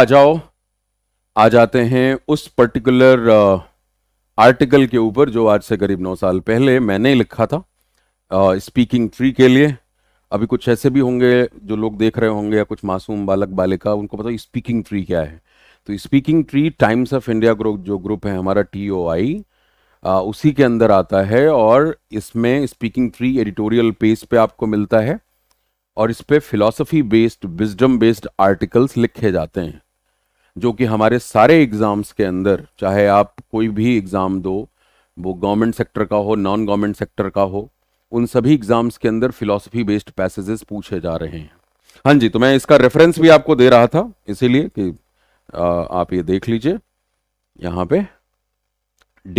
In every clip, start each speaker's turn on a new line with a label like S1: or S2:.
S1: आ जाओ आ जाते हैं उस पर्टिकुलर आर्टिकल के ऊपर जो आज से करीब नौ साल पहले मैंने लिखा था स्पीकिंग ट्री के लिए अभी कुछ ऐसे भी होंगे जो लोग देख रहे होंगे या कुछ मासूम बालक बालिका उनको पता स्पीकिंग ट्री क्या है तो speaking tree times of India group जो ग्रुप है हमारा टी ओ आई उसी के अंदर आता है और इसमें स्पीकिंग ट्री एडिटोरियल पेज पे आपको मिलता है और इस पर philosophy based wisdom based articles लिखे जाते हैं जो कि हमारे सारे एग्ज़ाम्स के अंदर चाहे आप कोई भी एग्ज़ाम दो वो गवर्नमेंट सेक्टर का हो नॉन गवर्नमेंट सेक्टर का हो उन सभी एग्ज़ाम्स के अंदर फिलोसफी बेस्ड पैसेजेस पूछे जा रहे हैं हाँ जी तो मैं इसका रेफरेंस भी आपको दे रहा था इसीलिए कि आ, आप ये देख लीजिए यहाँ पे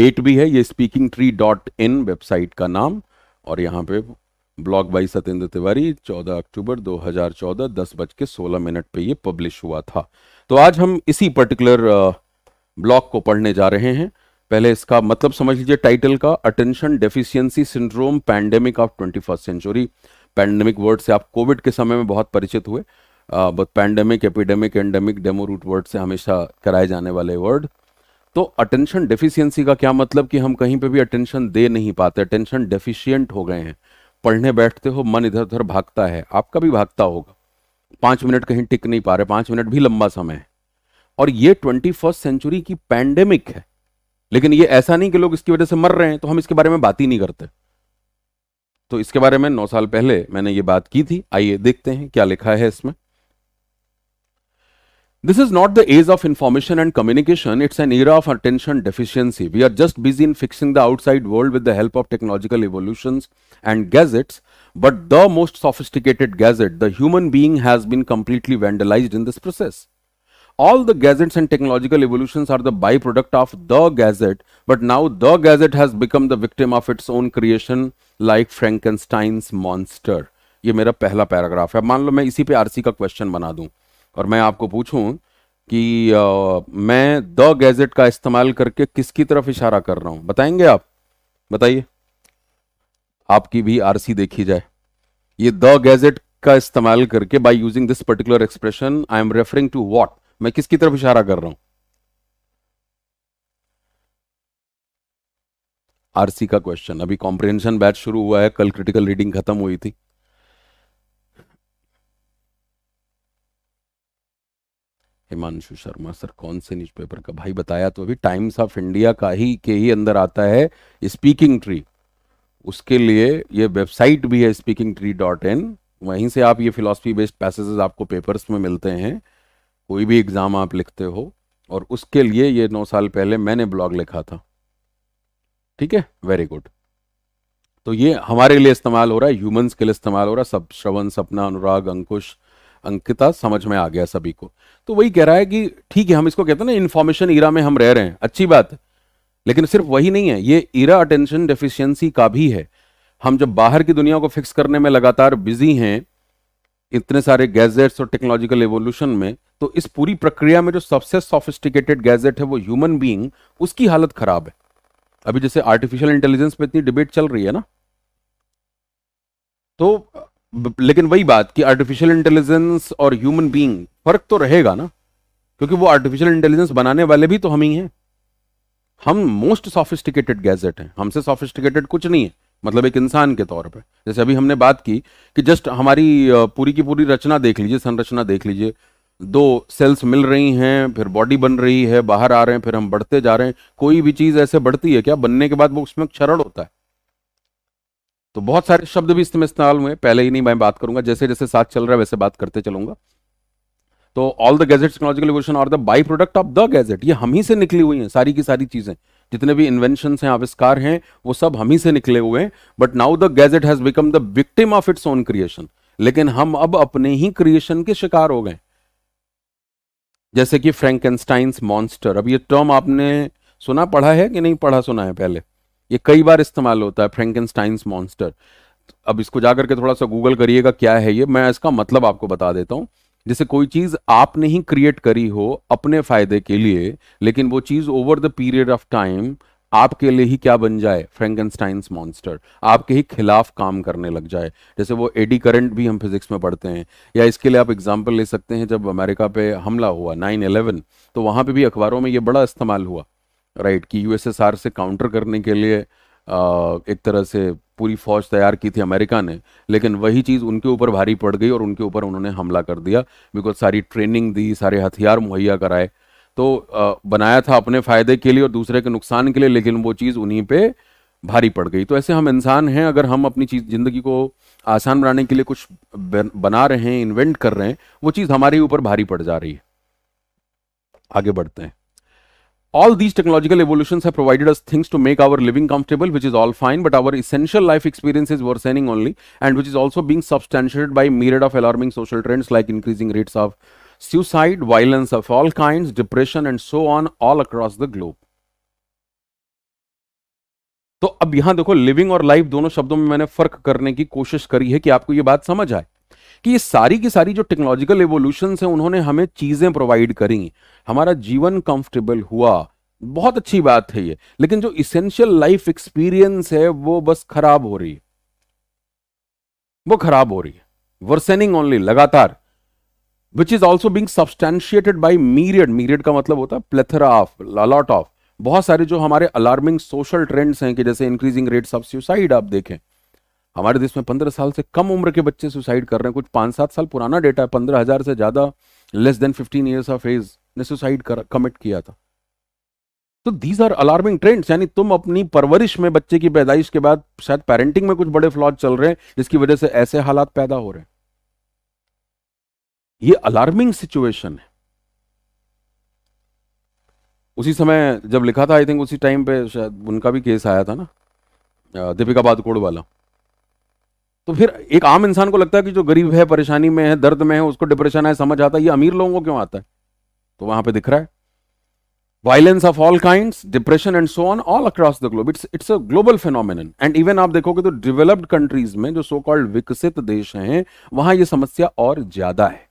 S1: डेट भी है ये speaking tree dot in website का नाम और यहाँ पे blog by Satyendra Tiwari 14 October 2014 दस बज के सोलह मिनट पे ये पब्लिश हुआ था तो आज हम इसी पर्टिकुलर ब्लॉक uh, को पढ़ने जा रहे हैं पहले इसका मतलब समझ लीजिए टाइटल का attention deficiency syndrome pandemic of twenty first century pandemic word से आप कोविड के समय में बहुत परिचित हुए pandemic epidemic endemic demo root word से हमेशा कराए जाने वाले वर्ड तो अटेंशन डेफिशिएंसी का क्या मतलब कि हम कहीं पे भी अटेंशन दे नहीं पाते अटेंशन डेफिशिएंट हो गए हैं पढ़ने बैठते हो मन इधर उधर भागता है आपका भी भागता होगा पांच मिनट कहीं टिक नहीं पा रहे पांच मिनट भी लंबा समय है और ये ट्वेंटी फर्स्ट सेंचुरी की पैंडेमिक है लेकिन ये ऐसा नहीं कि लोग इसकी वजह से मर रहे हैं तो हम इसके बारे में बात ही नहीं करते तो इसके बारे में नौ साल पहले मैंने ये बात की थी आइए देखते हैं क्या लिखा है इसमें This is not the age of information and communication, it's an era of attention deficiency. We are just busy in fixing the outside world with the help of technological evolutions and gadgets But the most sophisticated gadget, the human being has been completely vandalized in this process. All the gadgets and technological evolutions are the byproduct of the gadget, but now the gadget has become the victim of its own creation like Frankenstein's monster. ye mera pehla paragraph hai maan lo main isi pe rc ka question bana dun aur main aapko पूछूं ki आ, मैं the gadget का इस्तेमाल करके किसकी taraf ishara kar raha hu batayenge aap bataiye आपकी भी RC देखी जाए ये द गैजेट का इस्तेमाल करके by using this particular expression I am referring to what मैं किसकी तरफ इशारा कर रहा हूं आरसी का क्वेश्चन अभी कॉम्प्रिहेंशन बैच शुरू हुआ है कल क्रिटिकल रीडिंग खत्म हुई थी हिमांशु शर्मा सर कौन से न्यूज़पेपर का भाई बताया तो अभी टाइम्स ऑफ इंडिया का ही के ही अंदर आता है स्पीकिंग ट्री उसके लिए ये वेबसाइट भी है स्पीकिंग ट्री डॉट इन वहीं से आप ये फिलोसफी बेस्ड पैसेजेस आपको पेपर्स में मिलते हैं कोई भी एग्ज़ाम आप लिखते हो और उसके लिए ये नौ साल पहले मैंने ब्लॉग लिखा था ठीक है वेरी गुड तो ये हमारे लिए इस्तेमाल हो रहा है ह्यूमंस के लिए इस्तेमाल हो रहा है सब श्रवण सपना अनुराग अंकुश अंकिता समझ में आ गया सभी को तो वही कह रहा है कि ठीक है हम इसको कहते हैं ना इन्फॉर्मेशन ईरा में हम रह रहे हैं अच्छी बात है लेकिन सिर्फ वही नहीं है ये इरा अटेंशन डेफिशिएंसी का भी है हम जब बाहर की दुनिया को फिक्स करने में लगातार बिजी हैं इतने सारे गैजेट्स और टेक्नोलॉजिकल एवोल्यूशन में तो इस पूरी प्रक्रिया में जो सबसे सोफिस्टिकेटेड गैजेट है वो ह्यूमन बीइंग उसकी हालत खराब है अभी जैसे आर्टिफिशियल इंटेलिजेंस पे इतनी डिबेट चल रही है ना तो लेकिन वही बात कि आर्टिफिशियल इंटेलिजेंस और ह्यूमन बीइंग फर्क तो रहेगा ना क्योंकि वो आर्टिफिशियल इंटेलिजेंस बनाने वाले भी तो हम ही हैं हम मोस्ट सॉफिस्टिकेटेड गैजेट हैं हमसे सोफिस्टिकेटेड कुछ नहीं है मतलब एक इंसान के तौर पर जैसे अभी हमने बात की कि जस्ट हमारी पूरी की पूरी रचना देख लीजिए संरचना देख लीजिए दो सेल्स मिल रही हैं फिर बॉडी बन रही है बाहर आ रहे हैं फिर हम बढ़ते जा रहे हैं कोई भी चीज़ ऐसे बढ़ती है क्या बनने के बाद वो उसमें क्षरण होता है तो बहुत सारे शब्द भी इसमें इस्तेमाल हुए पहले ही नहीं मैं बात करूंगा जैसे जैसे साथ चल रहा है वैसे बात करते चलूंगा तो all the gadget technological evolution are the by product of the gadget ये हम ही से निकली हुई हैं सारी की सारी चीज़ें जितने भी इन्वेंशन हैं आविष्कार हैं वो सब हम ही से निकले हुए हैं but now the gadget has become the victim of its own creation लेकिन हम अब अपने ही क्रिएशन के शिकार हो गए जैसे कि फ्रेंक मॉन्स्टर अब ये टर्म आपने सुना पढ़ा है कि नहीं पढ़ा सुना है पहले ये कई बार इस्तेमाल होता है फ्रैंकनस्टाइंस मॉन्स्टर अब इसको जाकर के थोड़ा सा गूगल करिएगा क्या है ये मैं इसका मतलब आपको बता देता हूं जैसे कोई चीज आपने ही क्रिएट करी हो अपने फायदे के लिए लेकिन वो चीज over the period of time आपके लिए ही क्या बन जाए फ्रेंकनस्टाइंस मॉन्स्टर आपके ही खिलाफ काम करने लग जाए जैसे वो एडी करंट भी हम फिजिक्स में पढ़ते हैं या इसके लिए आप एग्जांपल ले सकते हैं जब अमेरिका पे हमला हुआ नाइन इलेवन तो वहाँ पे भी अखबारों में ये बड़ा इस्तेमाल हुआ राइट कि यूएसएसआर से काउंटर करने के लिए एक तरह से पूरी फौज तैयार की थी अमेरिका ने लेकिन वही चीज़ उनके ऊपर भारी पड़ गई और उनके ऊपर उन्होंने हमला कर दिया बिकॉज सारी ट्रेनिंग दी सारे हथियार मुहैया कराए तो आ, बनाया था अपने फ़ायदे के लिए और दूसरे के नुकसान के लिए लेकिन वो चीज़ उन्हीं पर भारी पड़ गई तो ऐसे हम इंसान हैं अगर हम अपनी चीज़ ज़िंदगी को आसान बनाने के लिए कुछ बना रहे हैं इन्वेंट कर रहे हैं वो चीज़ हमारे ऊपर भारी पड़ जा रही है आगे बढ़ते हैं All these technological evolutions have provided us things to make our living comfortable, which is all fine, but our essential life experiences were worsening only, and which is also being substantiated by myriad of alarming social trends like increasing rates of suicide, violence of all kinds, depression, and so on, all across the globe. तो अब यहां देखो living और life दोनों शब्दों में मैंने फर्क करने की कोशिश करी है कि आपको यह बात समझ आए कि ये सारी की सारी जो टेक्नोलॉजिकल एवोल्यूशन है उन्होंने हमें चीजें प्रोवाइड करी हमारा जीवन कंफर्टेबल हुआ बहुत अच्छी बात है ये लेकिन जो इसेंशियल लाइफ एक्सपीरियंस है वो बस खराब हो रही है वो खराब हो रही है वर्सेनिंग ओनली लगातार which is also being substantiated by myriad myriad का मतलब होता है प्लेथरा ऑफ लॉट ऑफ बहुत सारे जो हमारे अलार्मिंग सोशल ट्रेंड्स हैं कि जैसे इंक्रीजिंग रेट्स ऑफ सुसाइड आप देखें हमारे देश में पंद्रह साल से कम उम्र के बच्चे सुसाइड कर रहे हैं कुछ पाँच सात साल पुराना डेटा है पंद्रह हजार से ज़्यादा less than fifteen years of age ने सुसाइड कर कमिट किया था तो दीज आर अलार्मिंग ट्रेंड्स यानी तुम अपनी परवरिश में बच्चे की पैदाइश के बाद शायद पेरेंटिंग में कुछ बड़े फ्लॉज चल रहे हैं जिसकी वजह से ऐसे हालात पैदा हो रहे हैं ये अलार्मिंग सिचुएशन है उसी समय जब लिखा था आई थिंक उसी टाइम पे शायद उनका भी केस आया था ना दीपिका बादकोड़ वाला तो फिर एक आम इंसान को लगता है कि जो गरीब है परेशानी में है दर्द में है उसको डिप्रेशन है समझ आता है ये अमीर लोगों को क्यों आता है तो वहां पे दिख रहा है violence of all kind depression and so on all across the globe it's it's a global phenomenon and even आप देखोगे तो डेवलप्ड कंट्रीज में जो सो कॉल्ड विकसित देश हैं वहां ये समस्या और ज्यादा है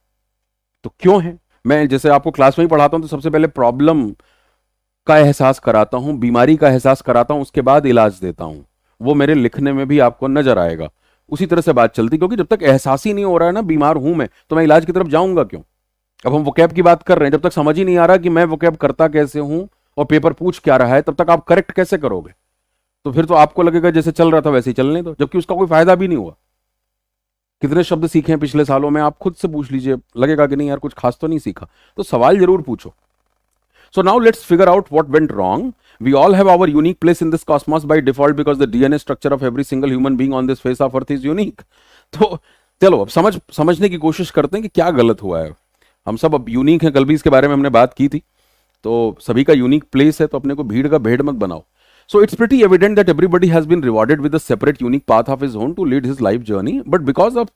S1: तो क्यों है मैं जैसे आपको क्लास में ही पढ़ाता हूं तो सबसे पहले प्रॉब्लम का एहसास कराता हूं बीमारी का एहसास कराता हूं उसके बाद इलाज देता हूं वो मेरे लिखने में भी आपको नजर आएगा उसी तरह से बात चलती क्योंकि जब तक एहसास ही नहीं हो रहा है ना बीमार हूं मैं तो मैं इलाज की तरफ जाऊंगा क्यों अब हम वोकैब की बात कर रहे हैं जब तक समझ ही नहीं आ रहा कि मैं वोकैब करता कैसे हूं और पेपर पूछ क्या रहा है तब तक आप करेक्ट कैसे करोगे तो फिर तो आपको लगेगा जैसे चल रहा था वैसे ही चलने दो जबकि उसका कोई फायदा भी नहीं हुआ कितने शब्द सीखे हैं पिछले सालों में आप खुद से पूछ लीजिए लगेगा कि नहीं यार कुछ खास तो नहीं सीखा तो सवाल जरूर पूछो So now let's figure out what went wrong. We all have our unique place in this cosmos by default because the DNA structure of every single human being on this face of earth is unique. तो चलो अब समझ समझने की कोशिश करते हैं कि क्या गलत हुआ है हम सब अब यूनिक हैं कल भी इसके बारे में हमने बात की थी तो सभी का यूनिक प्लेस है तो अपने को भीड़ का भेड़ मत बनाओ So it's pretty evident that everybody has been rewarded with a separate unique path of his own to lead his life journey. But because of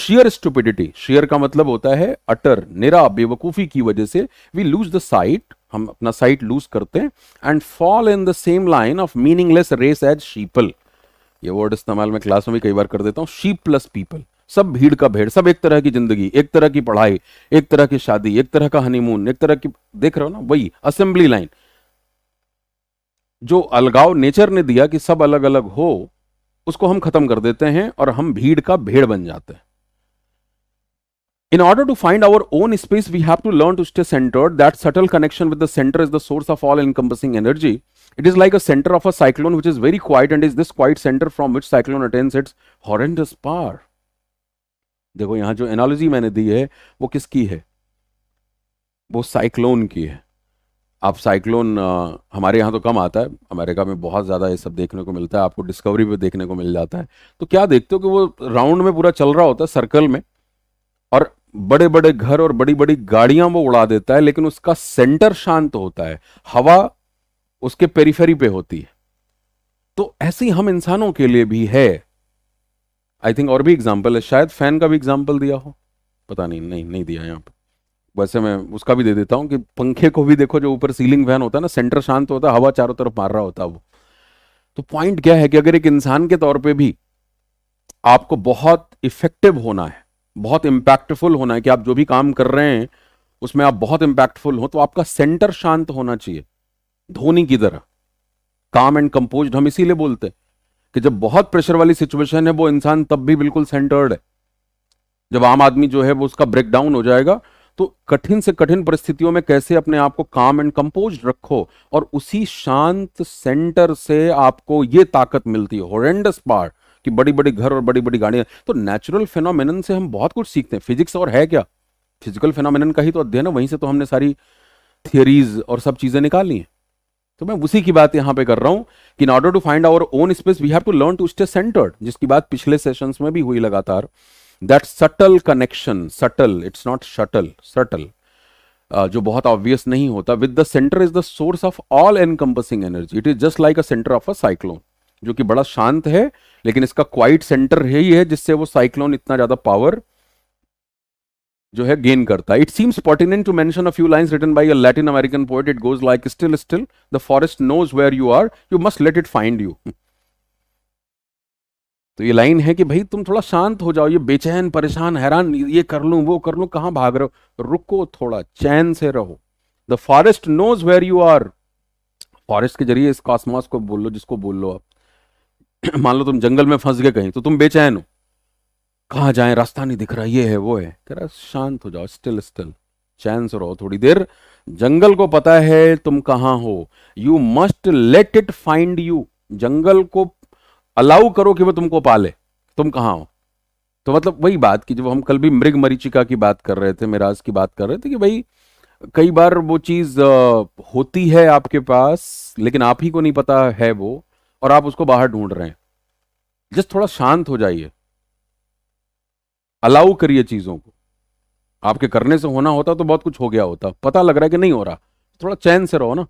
S1: sheer stupidity, sheer का मतलब होता है अटर निरा बेवकूफी की वजह से we lose the sight हम अपना साइट लूज करते हैं and fall in the same line of meaningless race as sheeple ये वर्ड इस्तेमाल मैं क्लास में भी कई बार कर देता हूँ शीप प्लस पीपल सब भीड़ का भेड़ सब एक तरह की जिंदगी एक तरह की पढ़ाई एक तरह की शादी एक तरह का हनीमून एक तरह की देख रहे हो ना वही असेंबली लाइन जो अलगाव नेचर ने दिया कि सब अलग अलग हो उसको हम खत्म कर देते हैं और हम भीड़ का भेड़ बन जाते हैं In order to find our own space, we have to learn to stay centered. That subtle connection with the center is the source of all encompassing energy. It is like a center of a cyclone which is very quiet and is this quiet center from which cyclone attains its horrendous power. देखो यहां जो analogy मैंने दी है वो किसकी है वो cyclone की है आप साइक्लोन हमारे यहां तो कम आता है अमेरिका में बहुत ज़्यादा ये सब देखने को मिलता है आपको डिस्कवरी पे देखने को मिल जाता है तो क्या देखते हो कि वो राउंड में पूरा चल रहा होता है सर्कल में और बड़े बड़े घर और बड़ी बड़ी गाड़ियां वो उड़ा देता है लेकिन उसका सेंटर शांत होता है हवा उसके पेरीफेरी पे होती है तो ऐसी हम इंसानों के लिए भी है आई थिंक और भी एग्जाम्पल है शायद फैन का भी एग्जाम्पल दिया हो पता नहीं नहीं नहीं दिया यहाँ पर वैसे मैं उसका भी दे देता हूँ कि पंखे को भी देखो जो ऊपर सीलिंग फैन होता है ना सेंटर शांत होता है हवा चारों तरफ मार रहा होता है वो तो पॉइंट क्या है कि अगर एक इंसान के तौर पे भी आपको बहुत इफेक्टिव होना है बहुत इम्पैक्टफुल होना है कि आप जो भी काम कर रहे हैं उसमें आप बहुत इम्पैक्टफुल हो तो आपका सेंटर शांत होना चाहिए धोनी की तरह काम एंड कंपोज हम इसीलिए बोलते हैं कि जब बहुत प्रेशर वाली सिचुएशन है वो इंसान तब भी बिल्कुल सेंटर्ड है जब आम आदमी जो है वो उसका ब्रेकडाउन हो जाएगा तो कठिन से कठिन परिस्थितियों में कैसे अपने आप को काम एंड कंपोज रखो और उसी शांत सेंटर से आपको ये ताकत मिलती है हॉरेंडस पार्ट कि बड़ी बड़ी घर और बड़ी बड़ी गाड़ियां तो नेचुरल फिनोमिन से हम बहुत कुछ सीखते हैं फिजिक्स और है क्या फिजिकल फिनोमिन का ही तो अध्ययन है वहीं से तो हमने सारी थियोरीज और सब चीज़ें निकाल ली हैं तो मैं उसी की बात यहां पे कर रहा हूं कि in order to find our own space we have to learn to stay centred जिसकी बात पिछले सेशन में भी हुई लगातार that subtle connection subtle it's not shuttle subtle जो बहुत ऑब्वियस नहीं होता with the centre is the source of all encompassing energy it is just like a centre of a cyclone जो कि बड़ा शांत है लेकिन इसका क्वाइट सेंटर है ही है जिससे वो साइक्लोन इतना ज्यादा पावर जो है गेन करता है it seems pertinent to mention a few lines written by a Latin American poet it goes like still still the forest knows where you are you must let it find you तो ये line है कि भाई तुम थोड़ा शांत हो जाओ ये बेचैन परेशान हैरान ये कर लू वो कर लू कहां भाग रहे हो रुको थोड़ा चैन से रहो the forest knows where you are forest के जरिए इस कॉस्मॉस को बोल लो जिसको बोल लो आप मान लो तुम जंगल में फंस गए कहीं तो तुम बेचैन हो कहा जाए रास्ता नहीं दिख रहा ये है वो है कह रहा शांत हो जाओ स्टिल स्टिल चैन से रहो थोड़ी देर जंगल को पता है तुम कहां हो you must let it find you जंगल को अलाउ करो कि वो तुमको पाले तुम कहां हो तो मतलब वही बात कि जब हम कल भी मृग मरीचिका की बात कर रहे थे मिराज की बात कर रहे थे कि भाई कई बार वो चीज होती है आपके पास लेकिन आप ही को नहीं पता है वो और आप उसको बाहर ढूंढ रहे हैं जस्ट थोड़ा शांत हो जाइए अलाउ करिए चीजों को आपके करने से होना होता तो बहुत कुछ हो गया होता पता लग रहा है कि नहीं हो रहा थोड़ा चैन से रहो ना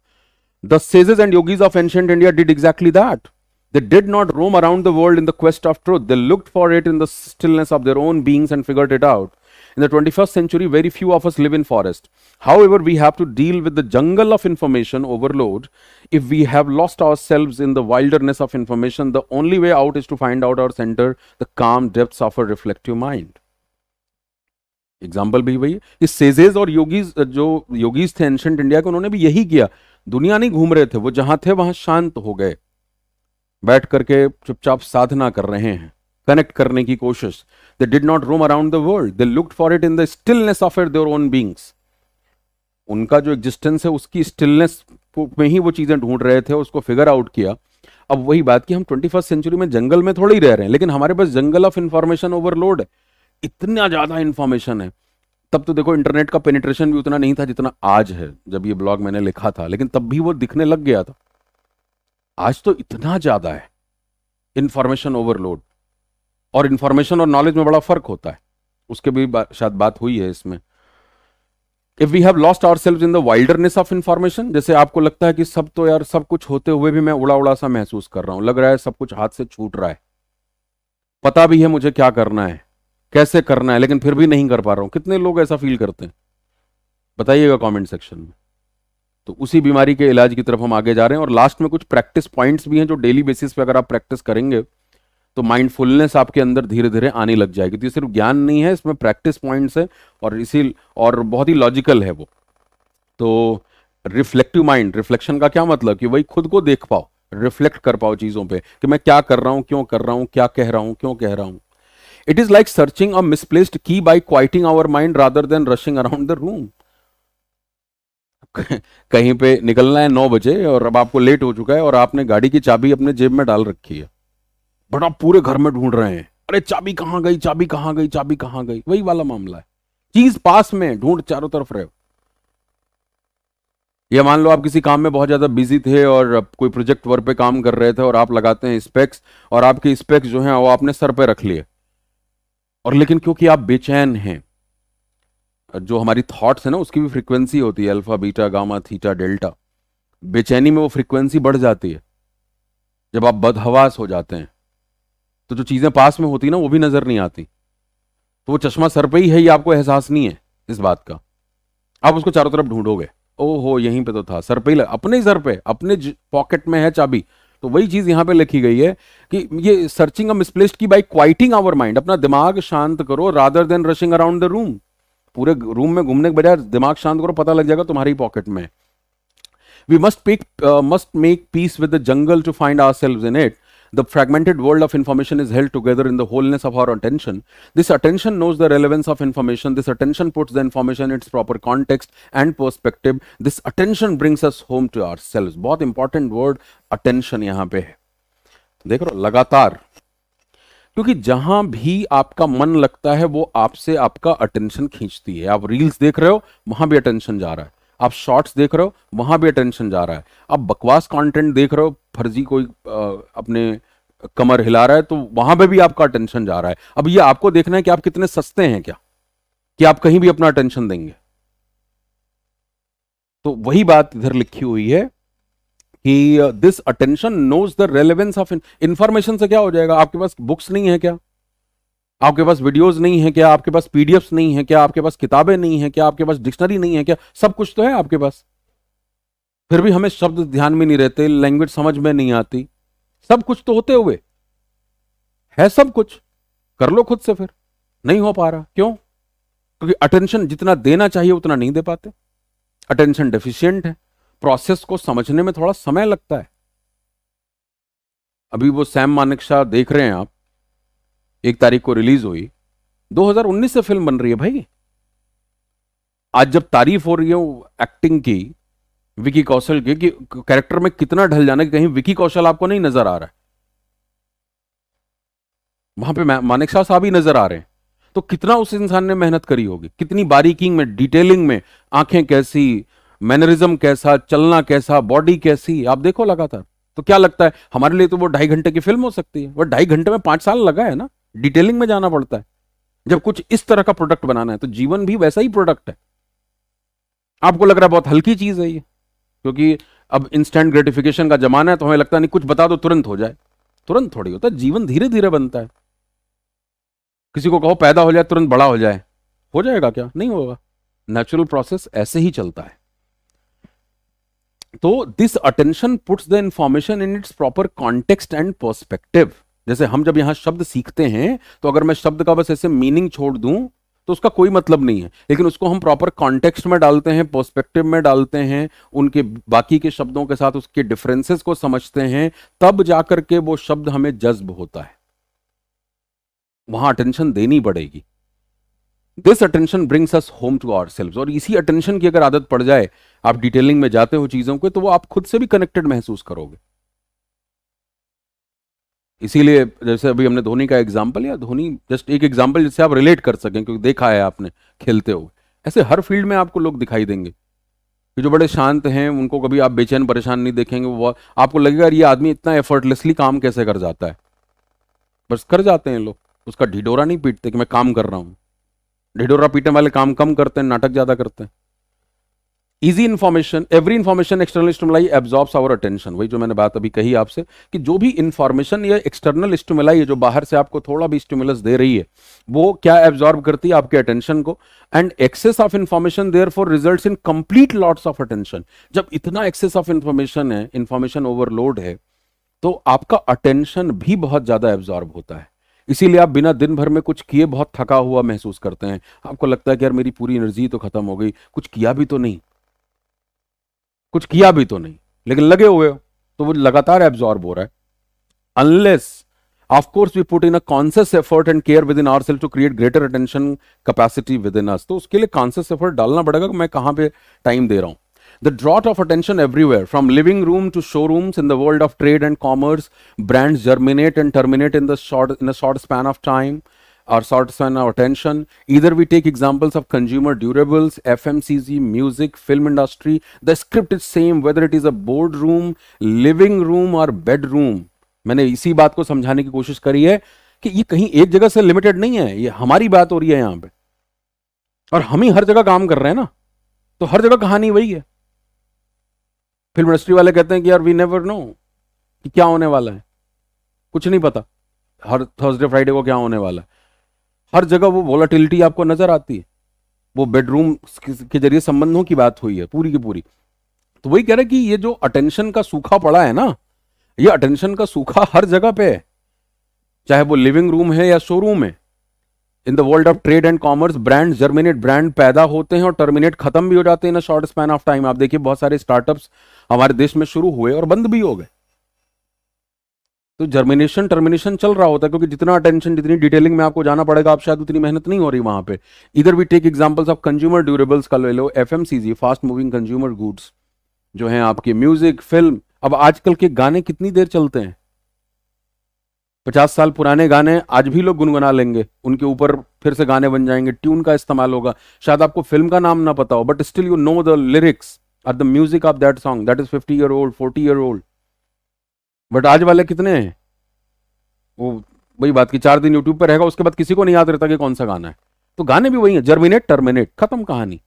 S1: the sages and yogis of ancient India did exactly that they did not roam around the world in the quest of truth they looked for it in the stillness of their own beings and figured it out In the 21st century, very few of us live in forest. However, we have to deal with the jungle of information overload if we have lost ourselves in the wilderness of information, the only way out is to find out our center the calm depths of a reflective mind. Example भी वही इस sages और yogis जो yogis थे ancient India के उन्होंने भी यही किया दुनिया नहीं घूम रहे थे वो जहां थे वहां शांत हो गए बैठ करके चुपचाप साधना कर रहे हैं कनेक्ट करने की कोशिश they did not roam around the world they look for it in the stillness of it their own beings उनका जो एग्जिस्टेंस है उसकी स्टिलनेस में ही वो चीज़ें ढूंढ रहे थे उसको फिगर आउट किया अब वही बात कि हम ट्वेंटी फर्स्ट सेंचुरी में जंगल में थोड़ी रह रहे हैं लेकिन हमारे पास जंगल ऑफ इंफॉर्मेशन ओवरलोड है इतना ज़्यादा इंफॉर्मेशन है तब तो देखो इंटरनेट का पेनिट्रेशन भी उतना नहीं था जितना आज है जब ये ब्लॉग मैंने लिखा था लेकिन तब भी वो दिखने लग गया था आज तो इतना ज़्यादा है इंफॉर्मेशन ओवरलोड और इंफॉर्मेशन और नॉलेज में बड़ा फर्क होता है उसके भी बा, शायद बात हुई है इसमें if we have lost ourselves in the wilderness of information जैसे आपको लगता है कि सब तो यार सब कुछ होते हुए भी मैं उड़ा उड़ा सा महसूस कर रहा हूं लग रहा है सब कुछ हाथ से छूट रहा है पता भी है मुझे क्या करना है कैसे करना है लेकिन फिर भी नहीं कर पा रहा हूं कितने लोग ऐसा फील करते हैं बताइएगा कमेंट सेक्शन में तो उसी बीमारी के इलाज की तरफ हम आगे जा रहे हैं और लास्ट में कुछ प्रैक्टिस पॉइंट्स भी हैं जो डेली बेसिस पे अगर आप प्रैक्टिस करेंगे तो माइंडफुलनेस आपके अंदर धीरे धीरे आने लग जाएगी तो ये सिर्फ ज्ञान नहीं है इसमें प्रैक्टिस पॉइंट्स है और इसी और बहुत ही लॉजिकल है वो तो रिफ्लेक्टिव माइंड रिफ्लेक्शन का क्या मतलब कि वही खुद को देख पाओ रिफ्लेक्ट कर पाओ चीज़ों पे कि मैं क्या कर रहा हूं क्यों कर रहा हूं क्या कह रहा हूं क्यों कह रहा हूं it is like searching a misplaced key by quieting our mind rather than rushing around the room कहीं पे निकलना है नौ बजे और अब आपको लेट हो चुका है और आपने गाड़ी की चाबी अपने जेब में डाल रखी है बट आप पूरे घर में ढूंढ रहे हैं अरे चाबी कहां गई चाबी कहां गई चाबी कहां गई वही वाला मामला है चीज पास में ढूंढ चारों तरफ रहे ये मान लो आप किसी काम में बहुत ज़्यादा बिजी थे और कोई प्रोजेक्ट वर्क पे काम कर रहे थे और आप लगाते हैं स्पेक्स और आपके स्पेक्स जो हैं वो आपने सर पे रख लिए और लेकिन क्योंकि आप बेचैन हैं जो हमारी थॉट्स है ना उसकी भी फ्रीक्वेंसी होती है alpha beta gamma theta delta बेचैनी में वो फ्रीक्वेंसी बढ़ जाती है जब आप बदहवास हो जाते हैं तो जो चीज़ें पास में होती ना वो भी नज़र नहीं आती तो वो चश्मा सर पे ही है ये आपको एहसास नहीं है इस बात का आप उसको चारों तरफ ढूंढोगे ओहो यहीं पे तो था सर पे ही लग, अपने सर पे अपने पॉकेट में है चाबी तो वही चीज़ यहां पे लिखी गई है कि ये searching misplaced key by quieting our mind अपना दिमाग शांत करो rather than rushing around the room पूरे रूम में घूमने के बजाय दिमाग शांत करो पता लग जाएगा तुम्हारी पॉकेट में we must pick must make peace with the jungle to find ourselves in it The fragmented world of information is held together in the wholeness of our attention. This attention knows the relevance of information. This attention puts the information in its proper context and perspective. This attention brings us home to ourselves. bahut important word attention yahan pe hai dekh रहे lagatar क्योंकि जहां भी आपका मन लगता है वो आपसे आपका अटेंशन खींचती है आप रील्स देख रहे हो वहां भी अटेंशन जा रहा है आप शॉर्ट्स देख रहे हो वहां भी अटेंशन जा रहा है आप बकवास कंटेंट देख रहे हो फर्जी कोई अपने कमर हिला रहा है तो वहां पे भी आपका अटेंशन जा रहा है अब ये आपको देखना है कि आप कितने सस्ते हैं क्या कि आप कहीं भी अपना अटेंशन देंगे तो वही बात इधर लिखी हुई है कि this attention knows the relevance of information से क्या हो जाएगा आपके पास बुक्स नहीं है क्या आपके पास वीडियोस नहीं है क्या आपके पास पीडीएफ नहीं है क्या आपके पास किताबें नहीं है क्या आपके पास डिक्शनरी नहीं है क्या सब कुछ तो है आपके पास फिर भी हमें शब्द ध्यान में नहीं रहते लैंग्वेज समझ में नहीं आती सब कुछ तो होते हुए है सब कुछ कर लो खुद से फिर नहीं हो पा रहा क्यों क्योंकि अटेंशन जितना देना चाहिए उतना नहीं दे पाते अटेंशन डेफिशिएंट है प्रोसेस को समझने में थोड़ा समय लगता है अभी वो सैम मानिक शाह देख रहे हैं आप एक तारीख को रिलीज हुई 2019 से फिल्म बन रही है भाई आज जब तारीफ हो रही है एक्टिंग की विकी कौशल के कि कैरेक्टर में कितना ढल जाना कि कहीं विकी कौशल आपको नहीं नजर आ रहा है वहां पे मानिक शाह साहब ही नजर आ रहे हैं तो कितना उस इंसान ने मेहनत करी होगी कितनी बारीकी में डिटेलिंग में आंखें कैसी मैनरिज्म कैसा चलना कैसा बॉडी कैसी आप देखो लगातार तो क्या लगता है हमारे लिए तो वो ढाई घंटे की फिल्म हो सकती है वो ढाई घंटे में पांच साल लगा है ना डिटेलिंग में जाना पड़ता है जब कुछ इस तरह का प्रोडक्ट बनाना है तो जीवन भी वैसा ही प्रोडक्ट है आपको लग रहा है बहुत हल्की चीज है ये क्योंकि अब इंस्टेंट ग्रेटिफिकेशन का जमाना है तो हमें लगता नहीं कुछ बता दो तुरंत हो जाए तुरंत थोड़ी होता है जीवन धीरे धीरे बनता है किसी को कहो पैदा हो जाए तुरंत बड़ा हो जाए हो जाएगा क्या नहीं होगा नेचुरल प्रोसेस ऐसे ही चलता है तो this attention puts the information in its proper context and perspective जैसे हम जब यहां शब्द सीखते हैं तो अगर मैं शब्द का बस ऐसे मीनिंग छोड़ दूं तो उसका कोई मतलब नहीं है लेकिन उसको हम प्रॉपर कॉन्टेक्स्ट में डालते हैं पर्सपेक्टिव में डालते हैं उनके बाकी के शब्दों के साथ उसके डिफरेंसेस को समझते हैं तब जाकर के वो शब्द हमें जज्ब होता है वहां अटेंशन देनी पड़ेगी this attention brings us home to ourselves और इसी अटेंशन की अगर आदत पड़ जाए आप डिटेलिंग में जाते हो चीजों को तो वो आप खुद से भी कनेक्टेड महसूस करोगे इसीलिए जैसे अभी हमने धोनी का एग्जाम्पल या धोनी जस्ट एक एग्जाम्पल जिससे आप रिलेट कर सकें क्योंकि देखा है आपने खेलते हुए ऐसे हर फील्ड में आपको लोग दिखाई देंगे कि जो बड़े शांत हैं उनको कभी आप बेचैन परेशान नहीं देखेंगे वो आपको लगेगा ये आदमी इतना एफर्टलेसली काम कैसे कर जाता है बस कर जाते हैं लोग उसका ढिडोरा नहीं पीटते कि मैं काम कर रहा हूँ ढिडोरा पीटने वाले काम कम करते हैं नाटक ज़्यादा करते हैं easy information every information external stimuli absorbs our attention वही जो मैंने बात अभी कही आपसे कि जो भी इन्फॉर्मेशन या एक्सटर्नल स्टमलाई है जो बाहर से आपको थोड़ा भी स्टमुलस दे रही है वो क्या एब्जॉर्ब करती है आपके अटेंशन को and excess of information therefore result in complete lots of attention जब इतना एक्सेस ऑफ इन्फॉर्मेशन है इन्फॉर्मेशन ओवरलोड है तो आपका अटेंशन भी बहुत ज्यादा एब्जॉर्ब होता है इसीलिए आप बिना दिन भर में कुछ किए बहुत थका हुआ महसूस करते हैं आपको लगता है कि यार मेरी पूरी एनर्जी तो खत्म हो गई कुछ किया भी तो नहीं कुछ किया भी तो नहीं लेकिन लगे हुए तो वो लगातार एब्जॉर्ब हो रहा है unless of course we put in a conscious effort and care within our self to create greater attention capacity within us तो उसके लिए कॉन्सियस एफर्ट डालना पड़ेगा कि मैं कहां पे टाइम दे रहा हूं the drought of attention everywhere from living room to show in the world of trade and commerce brands germinate and terminate in the short in a short span of time our sorts on our attention. Either we take examples of consumer durables, FMCG, music, film industry. The script is same whether it is a boardroom, living room or bedroom. मैंने इसी बात को समझाने की कोशिश करी है कि ये कहीं एक जगह से लिमिटेड नहीं है ये हमारी बात हो रही है यहाँ पे और हम ही हर जगह काम कर रहे हैं ना तो हर जगह कहानी वही है फिल्म इंडस्ट्री वाले कहते हैं कि यार वी नेवर नो कि क्या होने वाला है कुछ नहीं पता हर थर्सडे फ्राइडे को क्या होने वाला है हर जगह वो वॉलाटिलिटी आपको नजर आती है वो बेडरूम के जरिए संबंधों की बात हुई है पूरी की पूरी तो वही कह रहे कि ये जो अटेंशन का सूखा पड़ा है ना ये अटेंशन का सूखा हर जगह पे है चाहे वो लिविंग रूम है या शोरूम है in the world of trade and commerce brand germinate brand पैदा होते हैं और टर्मिनेट खत्म भी हो जाते हैं in short span of time आप देखिए बहुत सारे स्टार्टअप्स हमारे देश में शुरू हुए और बंद भी हो गए तो जर्मिनेशन टर्मिनेशन चल रहा होता है क्योंकि जितना अटेंशन जितनी डिटेलिंग में आपको जाना पड़ेगा आप शायद उतनी मेहनत नहीं हो रही वहां पे इधर भी take examples of consumer durables का ले लो F fast moving consumer goods जो है आपके म्यूजिक फिल्म अब आजकल के गाने कितनी देर चलते हैं पचास साल पुराने गाने आज भी लोग गुनगुना लेंगे उनके ऊपर फिर से गाने बन जाएंगे ट्यून का इस्तेमाल होगा शायद आपको फिल्म का नाम ना पता हो but still you know the lyrics or the music of that song that is fifty year old forty year old but आज वाले कितने हैं वो वही बात की चार दिन यूट्यूब पर रहेगा उसके बाद किसी को नहीं याद रहता कि कौन सा गाना है तो गाने भी वही हैं जर्मिनेट टर्मिनेट खत्म कहानी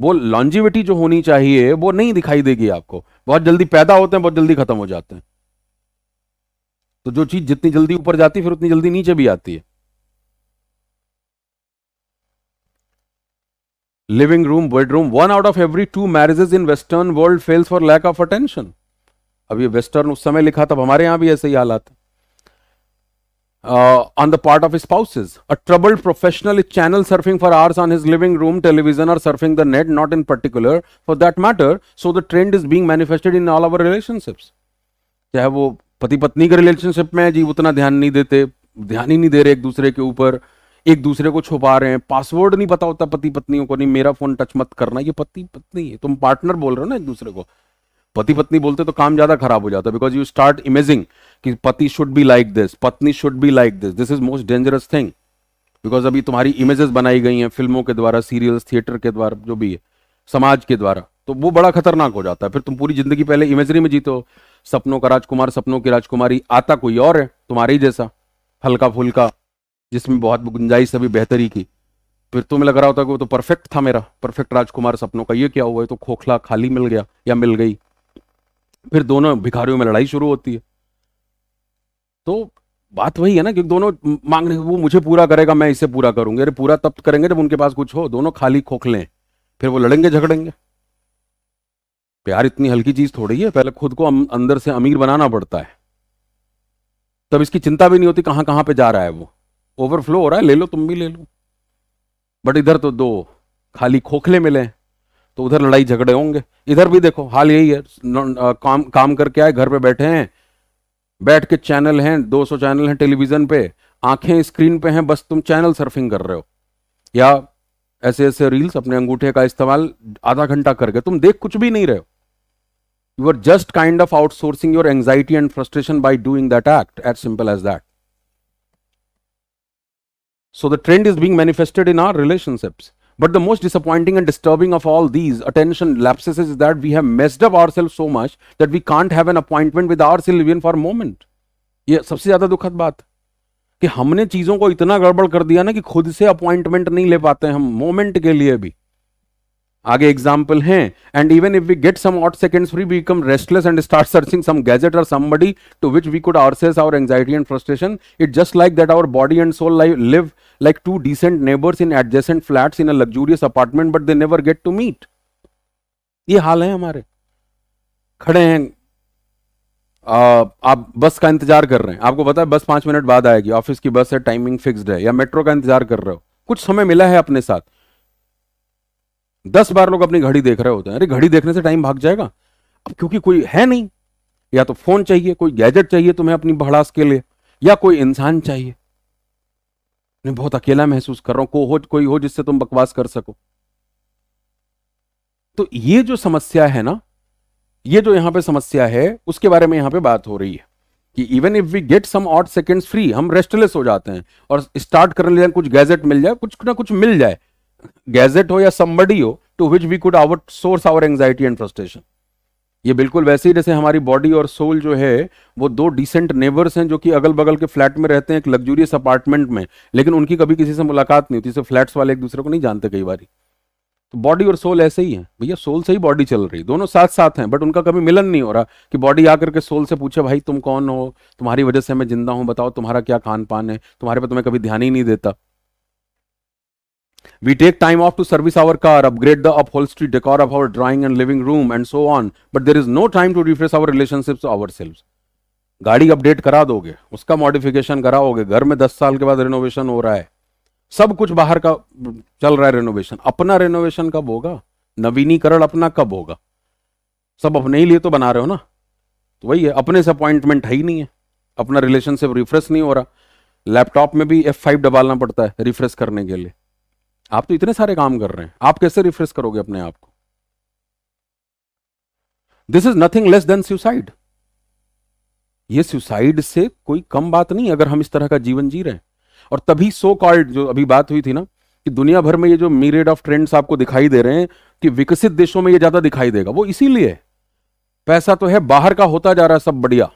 S1: वो लॉन्जिविटी जो होनी चाहिए वो नहीं दिखाई देगी आपको बहुत जल्दी पैदा होते हैं बहुत जल्दी खत्म हो जाते हैं तो जो चीज जितनी जल्दी ऊपर जाती है फिर उतनी जल्दी नीचे भी आती है living room bedroom one out of every two marriages in western world fails for lack of attention अब ये वेस्टर्न उस समय लिखा तब हमारे यहां भी ऐसे ही हालात on the part of spouses a troubled professional is channel surfing for hours on his living room television और surfing the net not in particular for that matter so the trend is being manifested in all our relationships चाहे वो पति पत्नी के relationship में जी उतना ध्यान नहीं देते ध्यान ही नहीं दे रहे एक दूसरे के ऊपर एक दूसरे को छुपा रहे हैं पासवर्ड नहीं पता होता पति पत्नियों को नहीं मेरा फोन टच मत करना ये पति पत्नी है तुम पार्टनर बोल रहे हो ना एक दूसरे को पति पत्नी बोलते तो काम ज्यादा खराब हो जाता है बिकॉज यू स्टार्ट इमेजिंग कि पति शुड बी लाइक दिस पत्नी should be like this this is most dangerous thing because अभी तुम्हारी इमेजेस बनाई गई हैं फिल्मों के द्वारा सीरियल्स थिएटर के द्वारा जो भी है समाज के द्वारा तो वो बड़ा खतरनाक हो जाता है फिर तुम पूरी जिंदगी पहले इमेजरी में जीते हो सपनों का राजकुमार सपनों की राजकुमारी आता कोई और है तुम्हारे ही जैसा हल्का फुल्का जिसमें बहुत गुंजाइश अभी बेहतरी की फिर तुम्हें लग रहा होता कि वो तो परफेक्ट था मेरा परफेक्ट राजकुमार सपनों का ये क्या हुआ है तो खोखला खाली मिल गया या मिल गई फिर दोनों भिखारियों में लड़ाई शुरू होती है तो बात वही है ना क्योंकि दोनों मांगने वो मुझे पूरा करेगा मैं इसे पूरा करूंगी अरे पूरा तब करेंगे जब उनके पास कुछ हो दोनों खाली खोखले फिर वो लड़ेंगे झगड़ेंगे प्यार इतनी हल्की चीज थोड़ी है पहले खुद को अंदर से अमीर बनाना पड़ता है तब इसकी चिंता भी नहीं होती कहां कहां पे जा रहा है वो ओवरफ्लो हो रहा है ले लो तुम भी ले लो बट इधर तो दो खाली खोखले मिले तो उधर लड़ाई झगड़े होंगे इधर भी देखो हाल यही है काम काम करके आए घर पे बैठे हैं बैठ के चैनल हैं 200 चैनल हैं टेलीविजन पे आंखें स्क्रीन पे हैं बस तुम चैनल सर्फिंग कर रहे हो या ऐसे ऐसे रील्स अपने अंगूठे का इस्तेमाल आधा घंटा करके तुम देख कुछ भी नहीं रहे हो you are just kind of outsourcing your anxiety and frustration by doing that act at simple as that so the trend is being manifested in our relationships But the most disappointing and disturbing of all these attention lapses is that we have messed up ourselves so much that we can't have an appointment with our Sylvian for a moment. ये सबसे ज्यादा दुखद बात कि हमने चीजों को इतना गड़बड़ कर दिया ना कि खुद से अपॉइंटमेंट नहीं ले पाते हम मोमेंट के लिए भी आगे एग्जाम्पल हैं and even if we get some odd seconds free we become restless and start searching some gadget और somebody to which we could ourselves our anxiety and frustration it just like that our body and soul live like two decent neighbours in adjacent flat in a luxurious apartment but they never get to ये हाल है हमारे खड़े हैं आ, आप बस का इंतजार कर रहे हैं आपको पता है बस पांच मिनट बाद आएगी ऑफिस की बस है टाइमिंग फिक्स्ड है या मेट्रो का इंतजार कर रहे हो कुछ समय मिला है अपने साथ दस बार लोग अपनी घड़ी देख रहे होते हैं अरे घड़ी देखने से टाइम भाग जाएगा अब क्योंकि कोई है नहीं या तो फोन चाहिए कोई गैजेट चाहिए तुम्हें अपनी भड़ास के लिए या कोई इंसान चाहिए मैं बहुत अकेला महसूस कर रहा हूं को कोई हो जिससे तुम बकवास कर सको तो ये जो समस्या है ना ये जो यहां पे समस्या है उसके बारे में यहां पे बात हो रही है कि even if we get some odd seconds free हम रेस्टलेस हो जाते हैं और स्टार्ट करने ले कुछ गैजेट मिल जाए कुछ ना कुछ मिल जाए गैजेट हो या समबडी हो to which we could outsource our anxiety and frustration ये बिल्कुल वैसे ही जैसे हमारी बॉडी और सोल जो है वो दो डिसेंट नेबर्स हैं जो कि अगल बगल के फ्लैट में रहते हैं एक लग्जूरियस अपार्टमेंट में लेकिन उनकी कभी किसी से मुलाकात नहीं होती से फ्लैट्स वाले एक दूसरे को नहीं जानते कई बार तो बॉडी और सोल ऐसे ही है भैया सोल से ही बॉडी चल रही दोनों साथ साथ हैं बट उनका कभी मिलन नहीं हो रहा कि बॉडी आकर के सोल से पूछे भाई तुम कौन हो तुम्हारी वजह से मैं जिंदा हूं बताओ तुम्हारा क्या खान पान है तुम्हारे पर तुम्हें तो कभी ध्यान ही नहीं देता We take time off to service our car, upgrade the upholstery decor of our drawing and living room, and so on. But there is no time to refresh our relationships to ourselves. गाड़ी update करा दोगे उसका modification कराओगे घर में दस साल के बाद रिनोवेशन हो रहा है सब कुछ बाहर का चल रहा है रिनोवेशन अपना रिनोवेशन कब होगा नवीनीकरण अपना कब होगा सब अपने ही लिए तो बना रहे हो ना तो वही है अपने से अपॉइंटमेंट है ही नहीं है अपना रिलेशनशिप रिफ्रेश नहीं हो रहा लैपटॉप में भी एफ फाइव डबालना पड़ता है रिफ्रेश करने के लिए आप तो इतने सारे काम कर रहे हैं आप कैसे रिफ्रेश करोगे अपने आप को this is nothing less than suicide ये सुसाइड से कोई कम बात नहीं अगर हम इस तरह का जीवन जी रहे हैं और तभी सो कॉल्ड जो अभी बात हुई थी ना कि दुनिया भर में ये जो मीरियड ऑफ ट्रेंड्स आपको दिखाई दे रहे हैं कि विकसित देशों में ये ज्यादा दिखाई देगा वो इसीलिए पैसा तो है बाहर का होता जा रहा है सब बढ़िया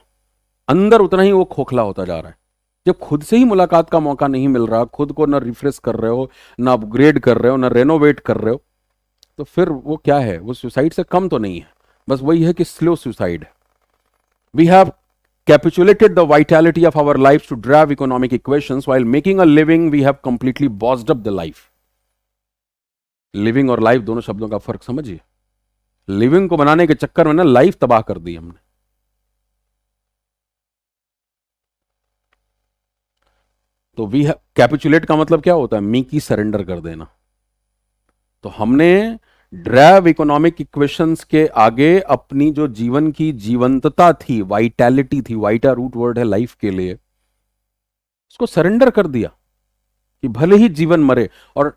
S1: अंदर उतना ही वो खोखला होता जा रहा है जब खुद से ही मुलाकात का मौका नहीं मिल रहा खुद को ना रिफ्रेश कर रहे हो ना अपग्रेड कर रहे हो ना रेनोवेट कर रहे हो तो फिर वो क्या है वो सुसाइड से कम तो नहीं है बस वही है कि slow suicide we have capitulated the vitality of our life to drive economic equation while making a living we have completely completely bossed up living और लाइफ दोनों शब्दों का फर्क समझिए लिविंग को बनाने के चक्कर में ना लाइफ तबाह कर दी हमने तो वी कैपिचुलेट का मतलब क्या होता है मी की सरेंडर कर देना तो हमने ड्रैव इकोनॉमिक इक्वेशंस के आगे अपनी जो जीवन की जीवंतता थी वाइटैलिटी थी वाइटा रूट वर्ड है लाइफ के लिए उसको सरेंडर कर दिया कि भले ही जीवन मरे और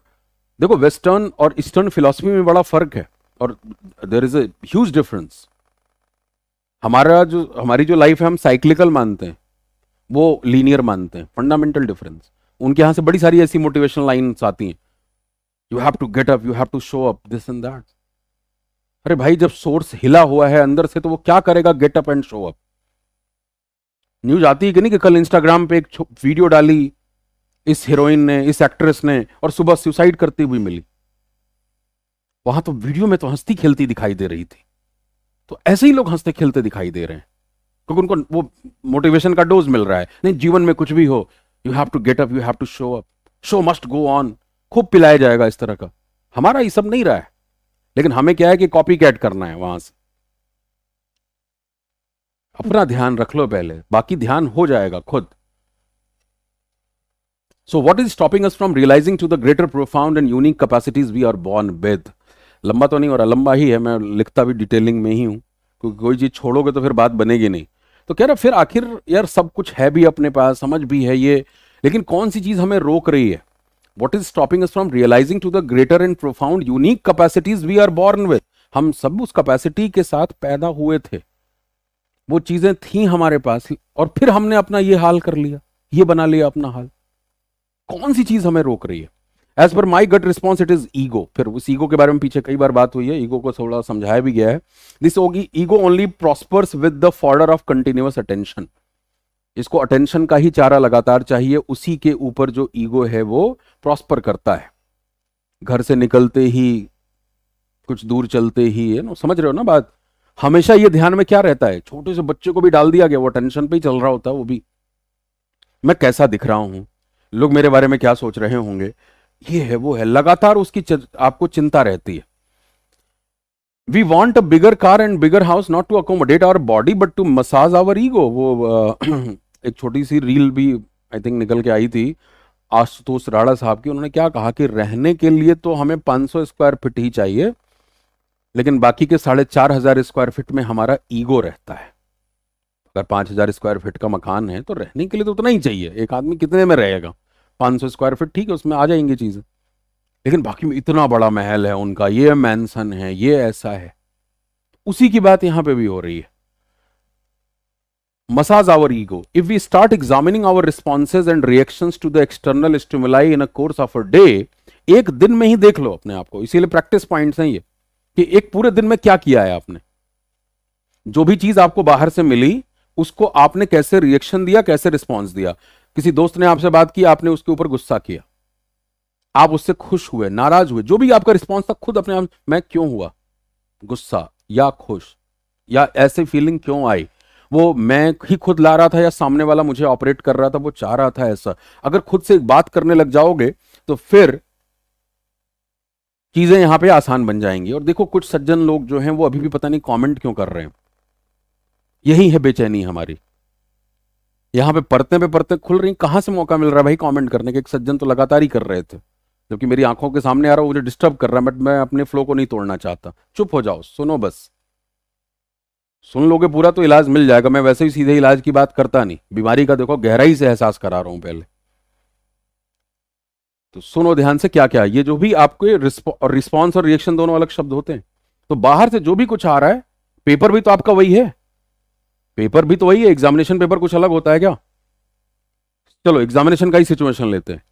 S1: देखो वेस्टर्न और ईस्टर्न फिलोसफी में बड़ा फर्क है और there is a huge difference हमारा जो हमारी जो लाइफ है हम साइक्लिकल मानते हैं वो लीनियर मानते हैं फंडामेंटल डिफरेंस उनके यहां से बड़ी सारी ऐसी मोटिवेशनल लाइन्स आती हैं you have to get up you have to show up this and that अरे भाई जब सोर्स हिला हुआ है अंदर से तो वो क्या करेगा get up and show up news आती है कि नहीं कि कल इंस्टाग्राम पे एक वीडियो डाली इस हीरोइन ने इस एक्ट्रेस ने और सुबह सुसाइड करती हुई मिली वहां तो वीडियो में तो हंसती खेलती दिखाई दे रही थी तो ऐसे ही लोग हंसते खेलते दिखाई दे रहे हैं क्योंकि उनको वो मोटिवेशन का डोज मिल रहा है नहीं जीवन में कुछ भी हो you have to get up you have to show up show must go on खूब पिलाया जाएगा इस तरह का हमारा ये सब नहीं रहा है लेकिन हमें क्या है कि कॉपी कैट करना है वहां से अपना ध्यान रख लो पहले बाकी ध्यान हो जाएगा खुद so what is stopping us from realising to the greater profound and unique capacities we are born with लंबा तो नहीं हो रहा लंबा ही है मैं लिखता भी डिटेलिंग में ही हूं क्योंकि कोई चीज छोड़ोगे तो फिर बात बनेगी नहीं तो कह रहा फिर आखिर यार सब कुछ है भी अपने पास समझ भी है ये लेकिन कौन सी चीज हमें रोक रही है what is stopping from realising to the greater and profound unique capacities we are born with हम सब उस कैपेसिटी के साथ पैदा हुए थे वो चीजें थी हमारे पास और फिर हमने अपना ये हाल कर लिया ये बना लिया अपना हाल कौन सी चीज हमें रोक रही है as per my gut response it is ego फिर उस ईगो के बारे में पीछे कई बार बात हुई है ईगो को थोड़ा समझाया भी गया है दिस होगी ego only prospers with the fodder of continuous attention इसको अटेंशन का ही चारा लगातार चाहिए उसी के ऊपर जो ईगो है वो प्रॉस्पर करता है घर से निकलते ही कुछ दूर चलते ही है ना समझ रहे हो ना बात हमेशा ये ध्यान में क्या रहता है छोटे से बच्चे को भी डाल दिया गया वो टेंशन पे ही चल रहा होता है वो भी मैं कैसा दिख रहा हूँ लोग मेरे बारे में क्या सोच रहे होंगे ये है वो है लगातार उसकी आपको चिंता रहती है we want a bigger car and bigger house not to accommodate our body but to massage our ego वो एक छोटी सी रील भी आई थिंक निकल के आई थी आशुतोष राणा साहब की उन्होंने क्या कहा कि रहने के लिए तो हमें 500 स्क्वायर फीट ही चाहिए लेकिन बाकी के साढ़े चार हजार स्क्वायर फीट में हमारा ईगो रहता है अगर पांच हजार स्क्वायर फीट का मकान है तो रहने के लिए तो उतना ही चाहिए एक आदमी कितने में रहेगा पाँच सौ स्क्वायर फीट ठीक है उसमें आ जाएंगी चीज़ें लेकिन बाकी में इतना बड़ा महल है उनका ये मैंसन है ये ऐसा है उसी की बात यहां पे भी हो रही है massage our ego if we start examining our responses and reaction to the external stimuli in a course of a day एक दिन में ही देख लो अपने आप को इसीलिए प्रैक्टिस पॉइंट्स हैं ये कि एक पूरे दिन में क्या किया है आपने जो भी चीज आपको बाहर से मिली उसको आपने कैसे रिएक्शन दिया कैसे रिस्पॉन्स दिया किसी दोस्त ने आपसे बात की आपने उसके ऊपर गुस्सा किया आप उससे खुश हुए नाराज हुए जो भी आपका रिस्पॉन्स था खुद अपने आप मैं क्यों हुआ गुस्सा या खुश या ऐसे फीलिंग क्यों आई वो मैं ही खुद ला रहा था या सामने वाला मुझे ऑपरेट कर रहा था वो चाह रहा था ऐसा अगर खुद से एक बात करने लग जाओगे तो फिर चीजें यहां पे आसान बन जाएंगी और देखो कुछ सज्जन लोग जो हैं वो अभी भी पता नहीं कमेंट क्यों कर रहे हैं यही है बेचैनी हमारी यहाँ पे परतें पे परतें खुल रही कहाँ से मौका मिल रहा है भाई कमेंट करने के एक सज्जन तो लगातार ही कर रहे थे जबकि मेरी आंखों के सामने आ रहा मुझे डिस्टर्ब कर रहा है बट मैं अपने फ्लो को नहीं तोड़ना चाहता चुप हो जाओ सुनो बस सुन लोगे पूरा तो इलाज मिल जाएगा मैं वैसे ही सीधे इलाज की बात करता नहीं बीमारी का देखो गहराई से एहसास करा रहा हूं पहले तो सुनो ध्यान से क्या क्या ये जो भी आपके रिस्पॉन्स और रिएक्शन दोनों अलग शब्द होते हैं तो बाहर से जो भी कुछ आ रहा है पेपर भी तो आपका वही है पेपर भी तो वही है एग्जामिनेशन पेपर कुछ अलग होता है क्या चलो एग्जामिनेशन का ही सिचुएशन लेते हैं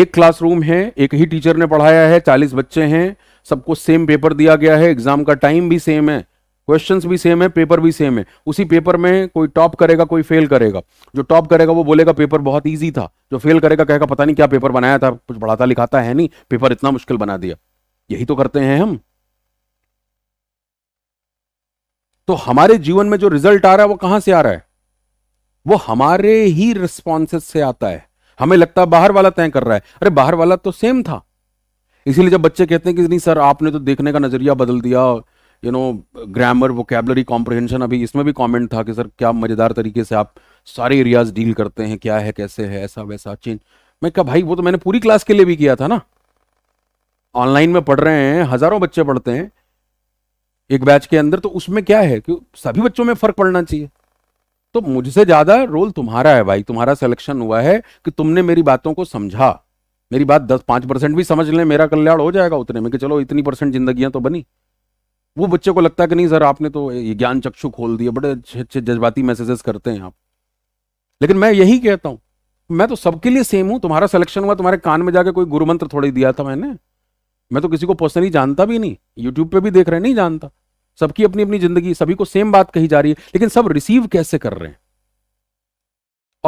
S1: एक क्लासरूम है एक ही टीचर ने पढ़ाया है चालीस बच्चे हैं सबको सेम पेपर दिया गया है एग्जाम का टाइम भी सेम है क्वेश्चंस भी सेम है पेपर भी सेम है उसी पेपर में कोई टॉप करेगा कोई फेल करेगा जो टॉप करेगा वो बोलेगा पेपर बहुत ईजी था जो फेल करेगा कहेगा पता नहीं क्या पेपर बनाया था कुछ पढ़ाता लिखाता है नहीं पेपर इतना मुश्किल बना दिया यही तो करते हैं हम तो हमारे जीवन में जो रिजल्ट आ रहा है वो कहां से आ रहा है वो हमारे ही रिस्पॉन्सेस से आता है हमें लगता है बाहर वाला तय कर रहा है अरे बाहर वाला तो सेम था इसीलिए जब बच्चे कहते हैं कि नहीं सर आपने तो देखने का नजरिया बदल दिया you know grammar vocabulary comprehension अभी इसमें भी कमेंट था कि सर क्या मज़ेदार तरीके से आप सारे एरियाज डील करते हैं क्या है कैसे है ऐसा वैसा चेंज मैं क्या भाई वो तो मैंने पूरी क्लास के लिए भी किया था ना ऑनलाइन में पढ़ रहे हैं हज़ारों बच्चे पढ़ते हैं एक बैच के अंदर तो उसमें क्या है कि सभी बच्चों में फर्क पड़ना चाहिए तो मुझसे ज्यादा रोल तुम्हारा है भाई तुम्हारा सिलेक्शन हुआ है कि तुमने मेरी बातों को समझा मेरी बात दस पांच परसेंट भी समझ लें मेरा कल्याण हो जाएगा उतने में कि चलो इतनी परसेंट जिंदगियां तो बनी वो बच्चे को लगता है कि नहीं सर आपने तो ज्ञान चक्षु खोल दिए बड़े अच्छे अच्छे जज्बाती मैसेजेस करते हैं आप लेकिन मैं यही कहता हूं मैं तो सबके लिए सेम हूं तुम्हारा सिलेक्शन हुआ तुम्हारे कान में जाकर कोई गुरु मंत्र थोड़ी दिया था मैंने मैं तो किसी को पर्सनली जानता भी नहीं यूट्यूब पे भी देख रहे नहीं जानता सबकी अपनी अपनी जिंदगी सभी को सेम बात कही जा रही है लेकिन सब रिसीव कैसे कर रहे हैं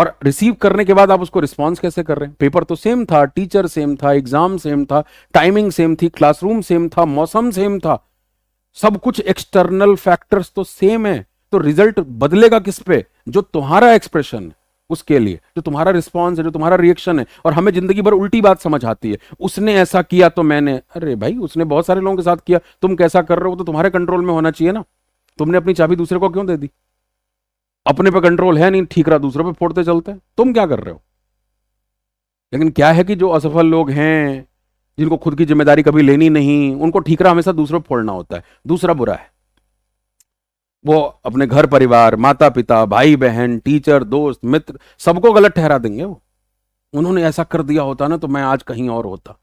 S1: और रिसीव करने के बाद आप उसको रिस्पॉन्स कैसे कर रहे हैं पेपर तो सेम था टीचर सेम था एग्जाम सेम था टाइमिंग सेम थी क्लासरूम सेम था मौसम सेम था सब कुछ एक्सटर्नल फैक्टर्स तो सेम है तो रिजल्ट बदलेगा किस पे जो तुम्हारा एक्सप्रेशन है उसके लिए जो तुम्हारा रिस्पॉन्स है जो तुम्हारा रिएक्शन है और हमें जिंदगी भर उल्टी बात समझ आती है उसने ऐसा किया तो मैंने अरे भाई उसने बहुत सारे लोगों के साथ किया तुम कैसा कर रहे हो तो तुम्हारे कंट्रोल में होना चाहिए ना तुमने अपनी चाबी दूसरे को क्यों दे दी अपने पे कंट्रोल है नहीं ठीक रहा दूसरों पे फोड़ते चलते तुम क्या कर रहे हो लेकिन क्या है कि जो असफल लोग हैं जिनको खुद की जिम्मेदारी कभी लेनी नहीं उनको ठीकरा हमेशा दूसरों पर फोड़ना होता है दूसरा बुरा है वो अपने घर परिवार माता पिता भाई बहन टीचर दोस्त मित्र सबको गलत ठहरा देंगे वो उन्होंने ऐसा कर दिया होता ना तो मैं आज कहीं और होता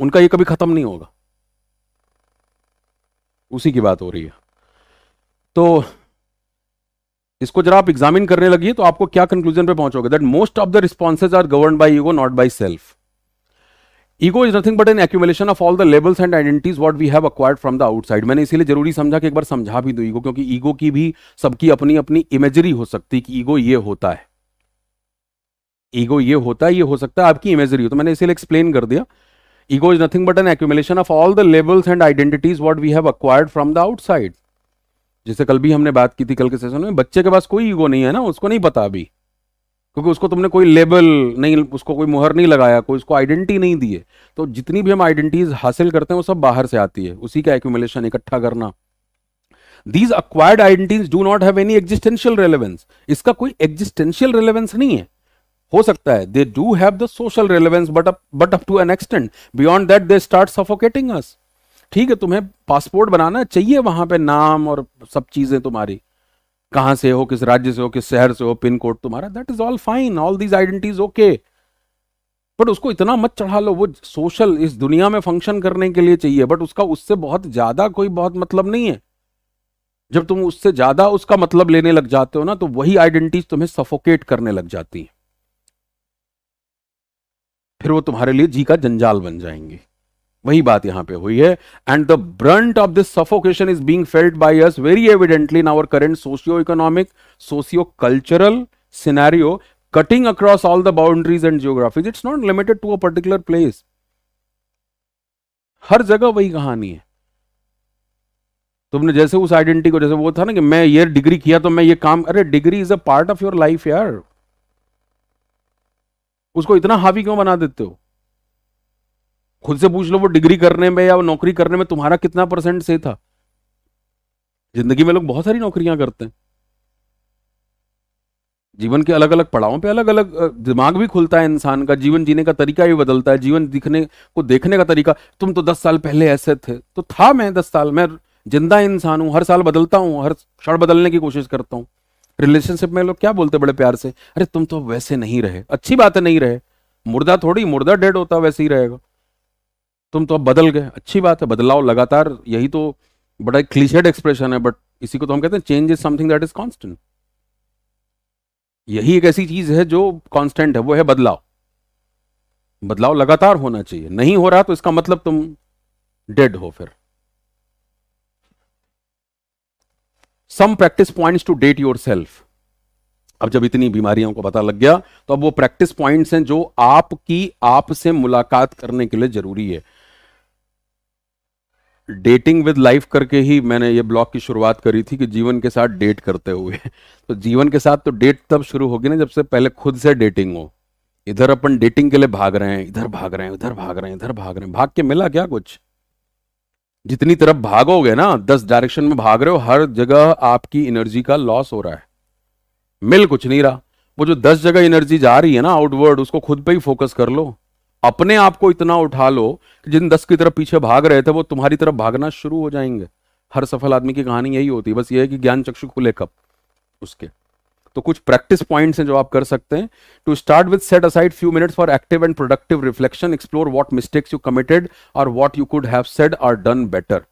S1: उनका ये कभी खत्म नहीं होगा उसी की बात हो रही है तो इसको जरा आप एग्जामिन करने लगी तो आपको क्या कंक्लूजन पे पहुंचोगे that most of the responses are govern by ego not by self ego is nothing but an accumulation of all the labels and identities what we have acquired from the outside मैंने इसीलिए जरूरी समझा कि एक बार समझा भी दो ego क्योंकि ईगो की भी सबकी अपनी अपनी इमेजरी हो सकती है कि ईगो ये होता है ईगो ये होता है ये हो सकता है आपकी इमेजरी हो तो मैंने इसीलिए एक्सप्लेन कर दिया ego is nothing but an accumulation of all the labels and identities what we have acquired from the outside जैसे कल भी हमने बात की थी कल के सेशन में बच्चे के पास कोई ईगो नहीं है ना उसको नहीं पता अभी क्योंकि उसको तुमने कोई लेबल नहीं उसको कोई मुहर नहीं लगाया कोई उसको आइडेंटिटी नहीं दी है तो जितनी भी हम आइडेंटिटीज हासिल करते हैं वो सब बाहर से आती है उसी का एक्यूमुलेशन इकट्ठा करना these acquired identities do not have any existential relevance इसका कोई एग्जिस्टेंशियल रेलेवेंस नहीं है हो सकता है they do have the social relevance but but up to an extent beyond that they start suffocating us ठीक है तुम्हें पासपोर्ट बनाना चाहिए वहां पे नाम और सब चीजें तुम्हारी कहां से हो किस राज्य से हो किस शहर से हो पिन कोड तुम्हारा that is all fine all these identities okay but उसको इतना मत चढ़ा लो वो सोशल इस दुनिया में फंक्शन करने के लिए चाहिए बट उसका उससे बहुत ज्यादा कोई बहुत मतलब नहीं है जब तुम उससे ज्यादा उसका मतलब लेने लग जाते हो ना तो वही आइडेंटिटीज तुम्हें सफोकेट करने लग जाती है फिर वो तुम्हारे लिए जी का जंजाल बन जाएंगे वही बात यहां पे हुई है and the brunt of this suffocation is being felt by us very evidently in our current socio economic socio cultural scenario cutting across all the boundaries and geographies it's not limited to a particular place हर जगह वही कहानी है तुमने जैसे उस identity को जैसे वो था ना कि मैं ये डिग्री किया तो मैं ये काम अरे degree is a part of your life यार उसको इतना हावी क्यों बना देते हो खुद से पूछ लो वो डिग्री करने में या नौकरी करने में तुम्हारा कितना परसेंट से था जिंदगी में लोग बहुत सारी नौकरियां करते हैं जीवन के अलग अलग पड़ावों पे अलग अलग दिमाग भी खुलता है इंसान का जीवन जीने का तरीका भी बदलता है जीवन दिखने को देखने का तरीका तुम तो दस साल पहले ऐसे थे तो था मैं दस साल मैं जिंदा इंसान हूँ हर साल बदलता हूँ हर क्षण बदलने की कोशिश करता हूँ रिलेशनशिप में लोग क्या बोलते बड़े प्यार से अरे तुम तो वैसे नहीं रहे अच्छी बात नहीं रहे मुर्दा थोड़ी मुर्दा डेड होता वैसे ही रहेगा तुम तो अब बदल गए अच्छी बात है बदलाव लगातार यही तो बड़ा क्लीशेड एक्सप्रेशन है बट इसी को तो हम कहते हैं change is something that is constant यही एक ऐसी चीज है जो कॉन्स्टेंट है वो है बदलाव बदलाव लगातार होना चाहिए नहीं हो रहा तो इसका मतलब तुम डेड हो फिर some practice points to date yourself अब जब इतनी बीमारियों को पता लग गया तो अब वो प्रैक्टिस पॉइंट्स हैं जो आपकी आपसे मुलाकात करने के लिए जरूरी है डेटिंग विद लाइफ करके ही मैंने ये ब्लॉग की शुरुआत करी थी कि जीवन के साथ डेट करते हुए तो जीवन के साथ तो डेट तब शुरू होगी ना जब से पहले खुद से डेटिंग हो इधर अपन डेटिंग के लिए भाग रहे हैं इधर भाग रहे हैं उधर भाग रहे हैं इधर भाग रहे हैं भाग के मिला क्या कुछ जितनी तरफ भागोगे ना दस डायरेक्शन में भाग रहे हो हर जगह आपकी एनर्जी का लॉस हो रहा है मिल कुछ नहीं रहा वो जो दस जगह एनर्जी जा रही है ना आउटवर्ड उसको खुद पे ही फोकस कर लो अपने आप को इतना उठा लो कि जिन दस की तरफ पीछे भाग रहे थे वो तुम्हारी तरफ भागना शुरू हो जाएंगे हर सफल आदमी की कहानी यही होती है बस ये है कि ज्ञान चक्षु खुले कब उसके तो कुछ प्रैक्टिस पॉइंट्स हैं जो आप कर सकते हैं to start with set aside few minutes for active and productive reflection explore what mistakes you committed और what you could have said और डन बेटर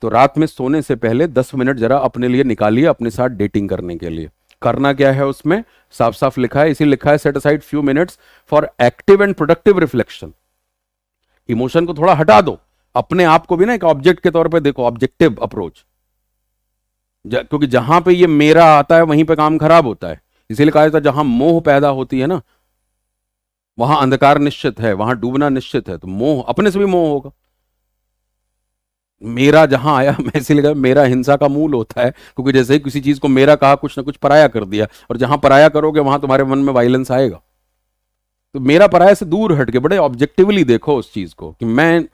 S1: तो रात में सोने से पहले दस मिनट जरा अपने लिए निकालिए अपने साथ डेटिंग करने के लिए करना क्या है उसमें साफ साफ लिखा है इसी लिखा है set aside few minutes for active and productive reflection emotion को थोड़ा हटा दो अपने आप को भी ना एक ऑब्जेक्ट के तौर पे देखो ऑब्जेक्टिव अप्रोच क्योंकि जहां पे ये मेरा आता है वहीं पे काम खराब होता है इसीलिए कहा जाता है जहां मोह पैदा होती है ना वहां अंधकार निश्चित है वहां डूबना निश्चित है तो मोह अपने से भी मोह होगा मेरा जहां आया मैं इसीलिए कहा मेरा हिंसा का मूल होता है क्योंकि जैसे ही किसी चीज को मेरा कहा कुछ ना कुछ पराया कर दिया और जहां पराया करोगे वहां तुम्हारे मन में वायलेंस आएगा तो मेरा पराया से दूर हट के बड़े ऑब्जेक्टिवली देखो उस चीज को कि मैं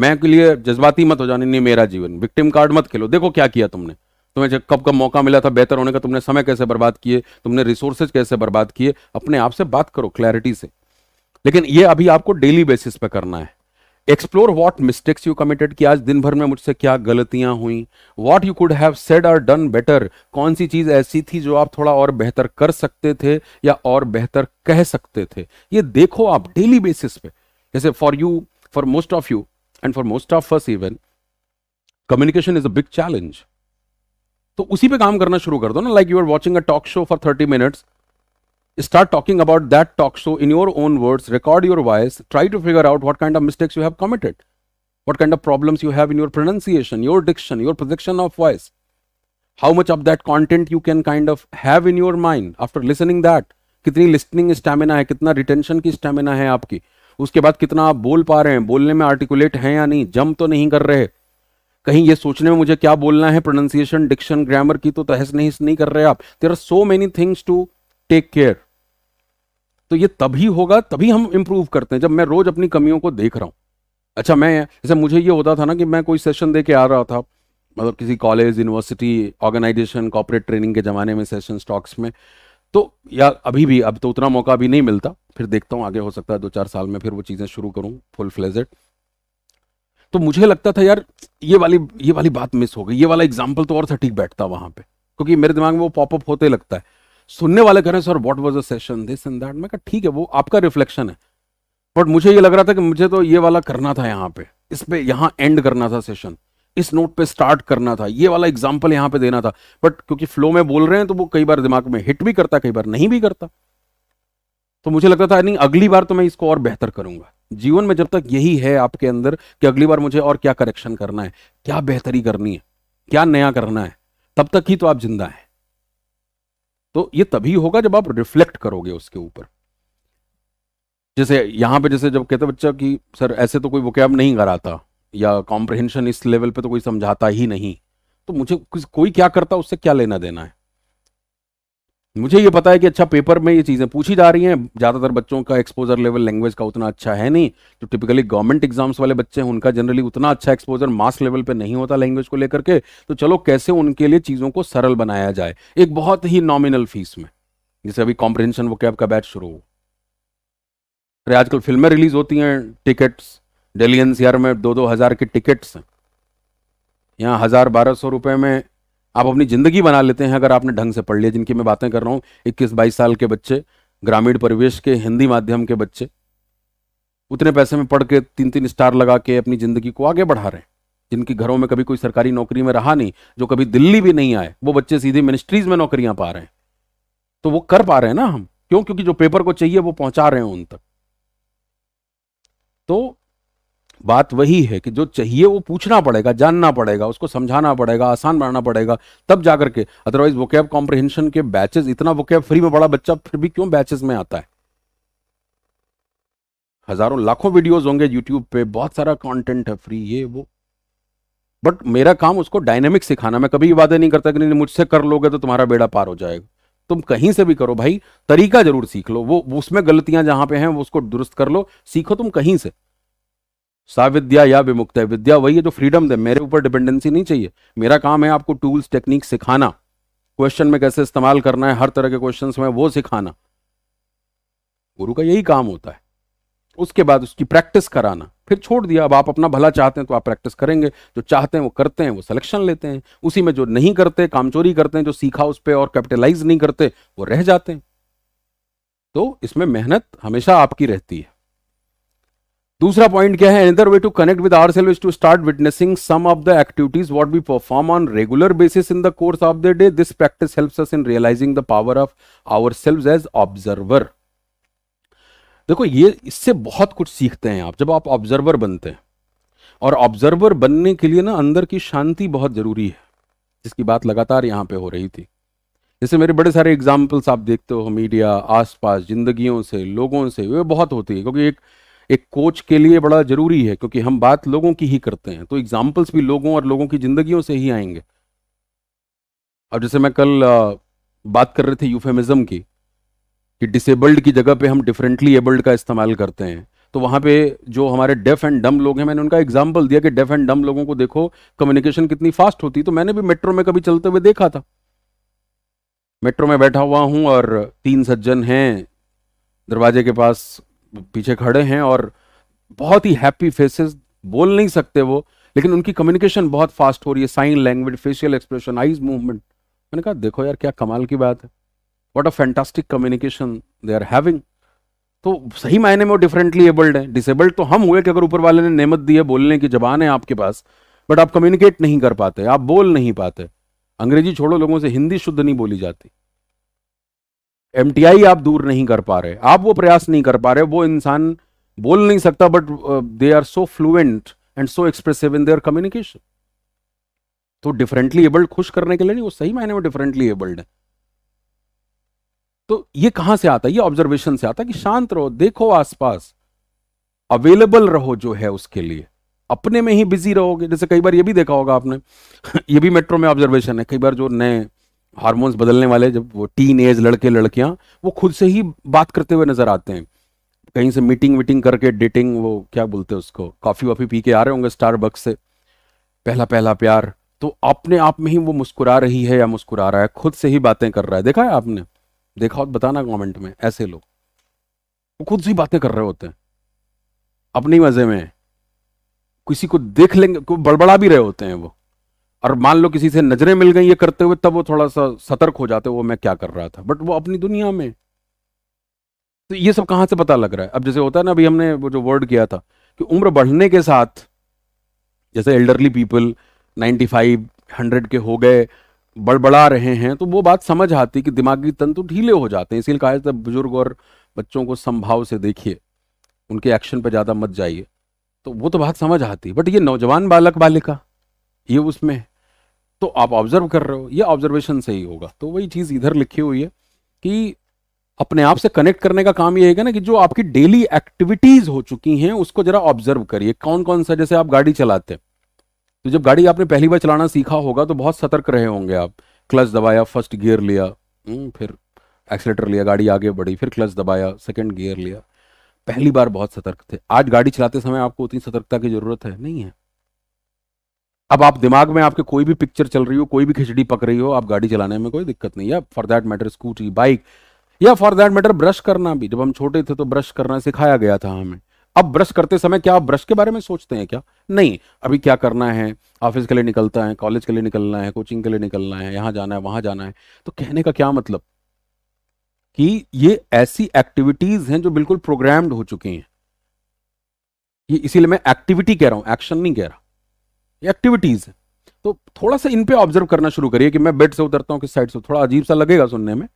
S1: मैं के लिए जज्बाती मत हो जाने नहीं मेरा जीवन विक्टिम कार्ड मत खेलो देखो क्या किया तुमने तुम्हें जब कब कब मौका मिला था बेहतर होने का तुमने समय कैसे बर्बाद किए तुमने रिसोर्सेज कैसे बर्बाद किए अपने आप से बात करो क्लैरिटी से लेकिन ये अभी आपको डेली बेसिस पे करना है explore what mistakes you committed कि आज दिन भर में मुझसे क्या गलतियां हुई what you could have said और डन बेटर कौन सी चीज ऐसी थी जो आप थोड़ा और बेहतर कर सकते थे या और बेहतर कह सकते थे ये देखो आप डेली बेसिस पे जैसे for you for most of you and for most of first even communication is a big challenge तो उसी पे काम करना शुरू कर दो ना like you are watching a talk show for thirty minutes start talking about that talk show in your own words, record your voice, try to figure out what kind of mistakes you have committed, what kind of problems you have in your pronunciation, your diction, your projection of voice, how much of that content you can kind of have in your mind after listening that, कितनी listening stamina है कितना retention की stamina है आपकी उसके बाद कितना आप बोल पा रहे हैं बोलने में आर्टिकुलेट हैं या नहीं जम तो नहीं कर रहे कहीं ये सोचने में मुझे क्या बोलना है प्रोनाउंसिएशन डिक्शन ग्रामर की तो तहस नहस नहीं कर रहे आप there are so many things to take care तो ये तभी होगा तभी हम इम्प्रूव करते हैं जब मैं रोज अपनी कमियों को देख रहा हूं अच्छा मैं जैसे मुझे ये होता था ना कि मैं कोई सेशन दे के आ रहा था मतलब किसी college university organisation corporate training के ज़माने में सेशन स्टॉक्स में तो या अभी भी अब तो उतना मौका भी नहीं मिलता फिर देखता हूँ आगे हो सकता है दो चार साल में फिर वो चीज़ें शुरू करूँ फुल फ्लेजेड तो मुझे लगता था यार ये वाली ये वाली बात मिस हो गई ये वाला एग्जाम्पल तो और सटीक बैठता वहां पे क्योंकि मेरे दिमाग में वो पॉपअप होते लगता है सुनने वाले कह रहे हैं sir what was the session this and that मैं कहा ठीक है वो आपका रिफ्लेक्शन है बट मुझे ये लग रहा था कि मुझे तो ये वाला करना था यहाँ पे इस पे यहाँ एंड करना था सेशन इस नोट पे स्टार्ट करना था ये वाला एग्जाम्पल यहाँ पे देना था बट क्योंकि फ्लो में बोल रहे हैं तो वो कई बार दिमाग में हिट भी करता कई बार नहीं भी करता तो मुझे लगता था नहीं अगली बार तो मैं इसको और बेहतर करूंगा जीवन में जब तक यही है आपके अंदर कि अगली बार मुझे और क्या करेक्शन करना है क्या बेहतरी करनी है क्या नया करना है तब तक ही तो आप जिंदा हैं तो ये तभी होगा जब आप रिफ्लेक्ट करोगे उसके ऊपर जैसे यहां पे जैसे जब कहते बच्चा कि सर ऐसे तो कोई वोकैब नहीं कराता या कॉम्प्रिहेंशन इस लेवल पे तो कोई समझाता ही नहीं तो मुझे कोई क्या करता उससे क्या लेना देना है मुझे ये पता है कि अच्छा पेपर में ये चीज़ें पूछी जा रही हैं ज़्यादातर बच्चों का एक्सपोजर लेवल लैंग्वेज का उतना अच्छा है नहीं जो टिपिकली गवर्नमेंट एग्जाम्स वाले बच्चे हैं उनका जनरली उतना अच्छा एक्सपोजर मास लेवल पे नहीं होता लैंग्वेज को लेकर के तो चलो कैसे उनके लिए चीज़ों को सरल बनाया जाए एक बहुत ही नॉमिनल फीस में जैसे अभी कॉम्प्रिहेंशन वो कैब का बैच शुरू हो अरे आजकल फिल्में रिलीज होती हैं टिकट्स डेली एनसीआर में दो दो हज़ार की टिकट्स यहाँ हज़ार बारह सौ रुपए में आप अपनी ज़िंदगी बना लेते हैं अगर आपने ढंग से पढ़ लिया जिनकी मैं बातें कर रहा हूं इक्कीस बाईस साल के बच्चे ग्रामीण परिवेश के हिंदी माध्यम के बच्चे उतने पैसे में पढ़ के तीन तीन स्टार लगा के अपनी ज़िंदगी को आगे बढ़ा रहे हैं जिनकी घरों में कभी कोई सरकारी नौकरी में रहा नहीं जो कभी दिल्ली भी नहीं आए वो बच्चे सीधे मिनिस्ट्रीज में नौकरियां पा रहे हैं तो वो कर पा रहे हैं ना हम क्यों क्योंकि जो पेपर को चाहिए वो पहुंचा रहे हैं उन तक तो बात वही है कि जो चाहिए वो पूछना पड़ेगा जानना पड़ेगा उसको समझाना पड़ेगा आसान बनाना पड़ेगा तब जाकर के अदरवाइज वोकैब कॉम्प्रिहेंशन के बैचेस इतना वोकैब फ्री में बड़ा बच्चा फिर भी क्यों बैचेस में आता है हजारों लाखों वीडियोस होंगे यूट्यूब पे बहुत सारा कंटेंट है फ्री ये वो बट मेरा काम उसको डायनेमिक सिखाना मैं कभी वादा नहीं करता कि नहीं मुझसे कर लोगे तो तुम्हारा बेड़ा पार हो जाएगा तुम कहीं से भी करो भाई तरीका जरूर सीख लो वो उसमें गलतियां जहां पे हैं वो उसको दुरुस्त कर लो सीखो तुम कहीं से साविद्या या विमुक्त है विद्या वही है जो फ्रीडम दे मेरे ऊपर डिपेंडेंसी नहीं चाहिए मेरा काम है आपको टूल्स टेक्निक सिखाना क्वेश्चन में कैसे इस्तेमाल करना है हर तरह के क्वेश्चन में वो सिखाना गुरु का यही काम होता है उसके बाद उसकी प्रैक्टिस कराना फिर छोड़ दिया अब आप अपना भला चाहते हैं तो आप प्रैक्टिस करेंगे जो चाहते हैं वो करते हैं वो सिलेक्शन लेते हैं उसी में जो नहीं करते काम चोरी करते हैं जो सीखा उस पर और कैपिटलाइज नहीं करते वो रह जाते हैं तो इसमें मेहनत हमेशा आपकी रहती है दूसरा पॉइंट क्या है another way to connect with ourselves to start witnessing some of the activities what we perform on regular basis in the course of the day this practice helps us in realising the power of ourselves as observer देखो ये इससे बहुत कुछ सीखते हैं आप जब आप ऑब्जर्वर बनते हैं और ऑब्जर्वर बनने के लिए ना अंदर की शांति बहुत जरूरी है जिसकी बात लगातार यहां पे हो रही थी जैसे मेरे बड़े सारे एग्जाम्पल्स आप देखते हो मीडिया आसपास जिंदगियों से लोगों से वे बहुत होती है क्योंकि एक एक कोच के लिए बड़ा जरूरी है क्योंकि हम बात लोगों की ही करते हैं तो एग्जाम्पल्स भी लोगों और लोगों की जिंदगियों से ही आएंगे और जैसे मैं कल बात कर रहे थे यूफेमिज्म की कि डिसेबल्ड की जगह पे हम डिफरेंटली एबल्ड का इस्तेमाल करते हैं तो वहां पे जो हमारे डेफ एंड डम लोग हैं मैंने उनका एग्जाम्पल दिया कि डेफ एंड डम लोगों को देखो कम्युनिकेशन कितनी फास्ट होती तो मैंने भी मेट्रो में कभी चलते हुए देखा था मेट्रो में बैठा हुआ हूं और तीन सज्जन हैं दरवाजे के पास पीछे खड़े हैं और बहुत ही हैप्पी फेसेस बोल नहीं सकते वो लेकिन उनकी कम्युनिकेशन बहुत फास्ट हो रही है sign language facial expression eyes movement मैंने कहा देखो यार क्या कमाल की बात है what a fantastic communication they are having तो सही मायने में वो डिफरेंटली एबल्ड है डिसेबल्ड तो हम हुए कि अगर ऊपर वाले ने नेमत दी है बोलने की जबान है आपके पास बट आप कम्युनिकेट नहीं कर पाते आप बोल नहीं पाते अंग्रेजी छोड़ो लोगों से हिंदी शुद्ध नहीं बोली जाती एम आप दूर नहीं कर पा रहे आप वो प्रयास नहीं कर पा रहे वो इंसान बोल नहीं सकता but they are so fluent and so expressive in their communication तो डिफरेंटली एबल्ड खुश करने के लिए नहीं वो सही मायने में डिफरेंटली एबल्ड है तो ये कहां से आता है ये ऑब्जर्वेशन से आता है कि शांत रहो देखो आसपास अवेलेबल रहो जो है उसके लिए अपने में ही बिजी रहोगे जैसे कई बार ये भी देखा होगा आपने ये भी मेट्रो में ऑब्जर्वेशन है कई बार जो नए हार्मोन्स बदलने वाले जब वो टीन एज लड़के लड़कियां वो खुद से ही बात करते हुए नजर आते हैं कहीं से मीटिंग वीटिंग करके डेटिंग वो क्या बोलते हैं उसको कॉफ़ी वाफ़ी पी के आ रहे होंगे स्टार से पहला पहला प्यार तो अपने आप में ही वो मुस्कुरा रही है या मुस्कुरा रहा है खुद से ही बातें कर रहा है देखा है आपने देखा हो तो बताना कमेंट में ऐसे लोग वो खुद से ही बातें कर रहे होते हैं अपने मज़े में किसी को देख लेंगे को बड़बड़ा भी रहे होते हैं वो और मान लो किसी से नजरें मिल गई ये करते हुए तब वो थोड़ा सा सतर्क हो जाते वो मैं क्या कर रहा था बट वो अपनी दुनिया में तो ये सब कहाँ से पता लग रहा है अब जैसे होता है ना अभी हमने वो जो वर्ड किया था कि उम्र बढ़ने के साथ जैसे एल्डरली पीपल 95 100 के हो गए बड़बड़ा रहे हैं तो वो बात समझ आती कि दिमागी तंतु ढीले हो जाते हैं इसीलिए कहा जाता है बुजुर्ग और बच्चों को संभाव से देखिए उनके एक्शन पर ज़्यादा मत जाइए तो वो तो बात समझ आती बट ये नौजवान बालक बालिका ये उसमें है तो आप ऑब्जर्व कर रहे हो ये ऑब्जर्वेशन से ही होगा तो वही चीज़ इधर लिखी हुई है कि अपने आप से कनेक्ट करने का काम ये है ना कि जो आपकी डेली एक्टिविटीज हो चुकी हैं उसको जरा ऑब्जर्व करिए कौन कौन सा जैसे आप गाड़ी चलाते हैं तो जब गाड़ी आपने पहली बार चलाना सीखा होगा तो बहुत सतर्क रहे होंगे आप क्लच दबाया फर्स्ट गियर लिया हम्म, फिर एक्सलेटर लिया गाड़ी आगे बढ़ी फिर क्लच दबाया सेकेंड गियर लिया पहली बार बहुत सतर्क थे आज गाड़ी चलाते समय आपको उतनी सतर्कता की जरूरत है नहीं है अब आप दिमाग में आपके कोई भी पिक्चर चल रही हो कोई भी खिचड़ी पक रही हो आप गाड़ी चलाने में कोई दिक्कत नहीं है for that matter scooty bike या फॉर दैट मैटर ब्रश करना भी जब हम छोटे थे तो ब्रश करना सिखाया गया था हमें अब ब्रश करते समय क्या आप ब्रश के बारे में सोचते हैं क्या नहीं अभी क्या करना है ऑफिस के लिए निकलता है कॉलेज के लिए निकलना है कोचिंग के लिए निकलना है यहां जाना है वहां जाना है तो कहने का क्या मतलब कि ये ऐसी एक्टिविटीज हैं जो बिल्कुल प्रोग्राम्ड हो चुकी हैं ये इसीलिए मैं एक्टिविटी कह रहा हूं एक्शन नहीं कह रहा एक्टिविटीज तो थोड़ा सा इन पे ऑब्जर्व करना शुरू करिए कि मैं बेड से उतरता हूँ किस साइड से थोड़ा अजीब सा लगेगा सुनने में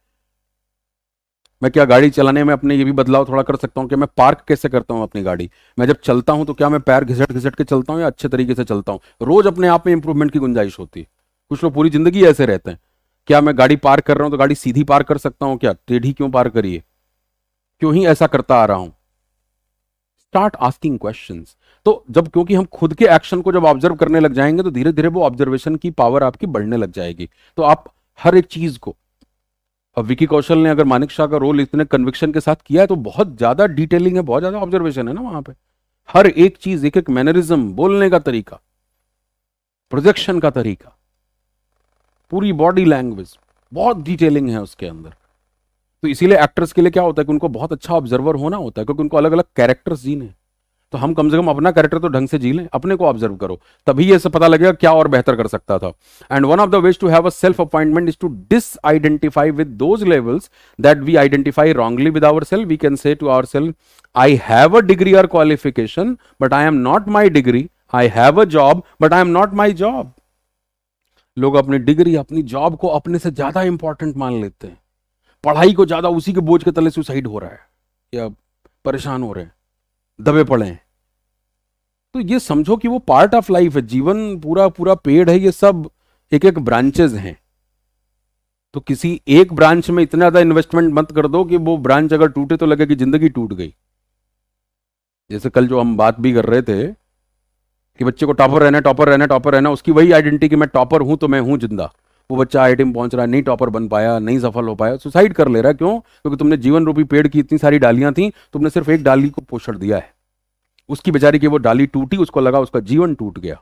S1: मैं क्या गाड़ी चलाने में अपने ये भी बदलाव थोड़ा कर सकता हूं कि मैं पार्क कैसे करता हूं अपनी गाड़ी मैं जब चलता हूं तो क्या मैं पैर घिसट घिसट के चलता हूं या अच्छे तरीके से चलता हूं रोज अपने आप में इंप्रूवमेंट की गुंजाइश होती है कुछ लोग पूरी जिंदगी ऐसे रहते हैं क्या मैं गाड़ी पार्क कर रहा हूं तो गाड़ी सीधी पार्क कर सकता हूँ क्या टेढ़ी क्यों पार करिए क्यों ही ऐसा करता आ रहा हूं स्टार्ट आस्किंग क्वेश्चन तो जब क्योंकि हम खुद के एक्शन को जब ऑब्जर्व करने लग जाएंगे तो धीरे धीरे वो ऑब्जर्वेशन की पावर आपकी बढ़ने लग जाएगी तो आप हर एक चीज को अब विकी कौशल ने अगर मानिक शाह का रोल इतने कन्विक्शन के साथ किया है तो बहुत ज्यादा डिटेलिंग है बहुत ज्यादा ऑब्जर्वेशन है ना वहां पे हर एक चीज एक एक मैनरिज्म बोलने का तरीका प्रोजेक्शन का तरीका पूरी बॉडी लैंग्वेज बहुत डिटेलिंग है उसके अंदर तो इसीलिए एक्टर्स के लिए क्या होता है कि उनको बहुत अच्छा ऑब्जर्वर होना होता है क्योंकि उनको अलग अलग कैरेक्टर्स जीने हैं तो हम कम से कम अपना कैरेक्टर तो ढंग से जी लें अपने को ऑब्जर्व करो तभी ये पता लगेगा क्या और बेहतर कर सकता था and one of the ways to have a self appointment is to disidentify with those labels that we identify wrongly with our self we can say to our self I have a degree or qualification but I am not my degree I have a job but I am not my job लोग अपनी degree अपनी job को अपने से ज्यादा important मान लेते हैं पढ़ाई को ज्यादा उसी के बोझ के तले सुसाइड हो रहा है या परेशान हो रहे हैं दबे पड़े हैं तो ये समझो कि वो पार्ट ऑफ लाइफ है जीवन पूरा पूरा पेड़ है ये सब एक एक ब्रांचेज हैं तो किसी एक ब्रांच में इतना ज्यादा इन्वेस्टमेंट मत कर दो कि वो ब्रांच अगर टूटे तो लगे कि जिंदगी टूट गई जैसे कल जो हम बात भी कर रहे थे कि बच्चे को टॉपर रहना टॉपर रहना टॉपर रहना उसकी वही आइडेंटिटी कि मैं टॉपर हूं तो मैं हूं जिंदा वो बच्चा आई टीम पहुंच रहा है नहीं टॉपर बन पाया नहीं सफल हो पाया सुसाइड कर ले रहा है क्यों क्योंकि तुमने जीवन रूपी पेड़ की इतनी सारी डालियां थी तुमने सिर्फ एक डाली को पोषण दिया है उसकी बेचारी की वो डाली टूटी उसको लगा उसका जीवन टूट गया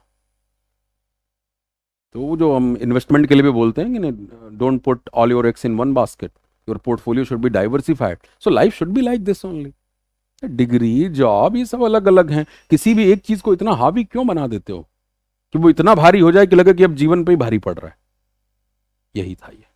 S1: तो वो जो हम इन्वेस्टमेंट के लिए भी बोलते हैं कि don't put all your eggs in one basket your portfolio should be diversified so life should be like this only degree job ये सब अलग अलग हैं किसी भी एक चीज को इतना हावी क्यों बना देते हो कि वो इतना भारी हो जाए कि लगे कि अब जीवन पे ही भारी पड़ रहा है यही था ये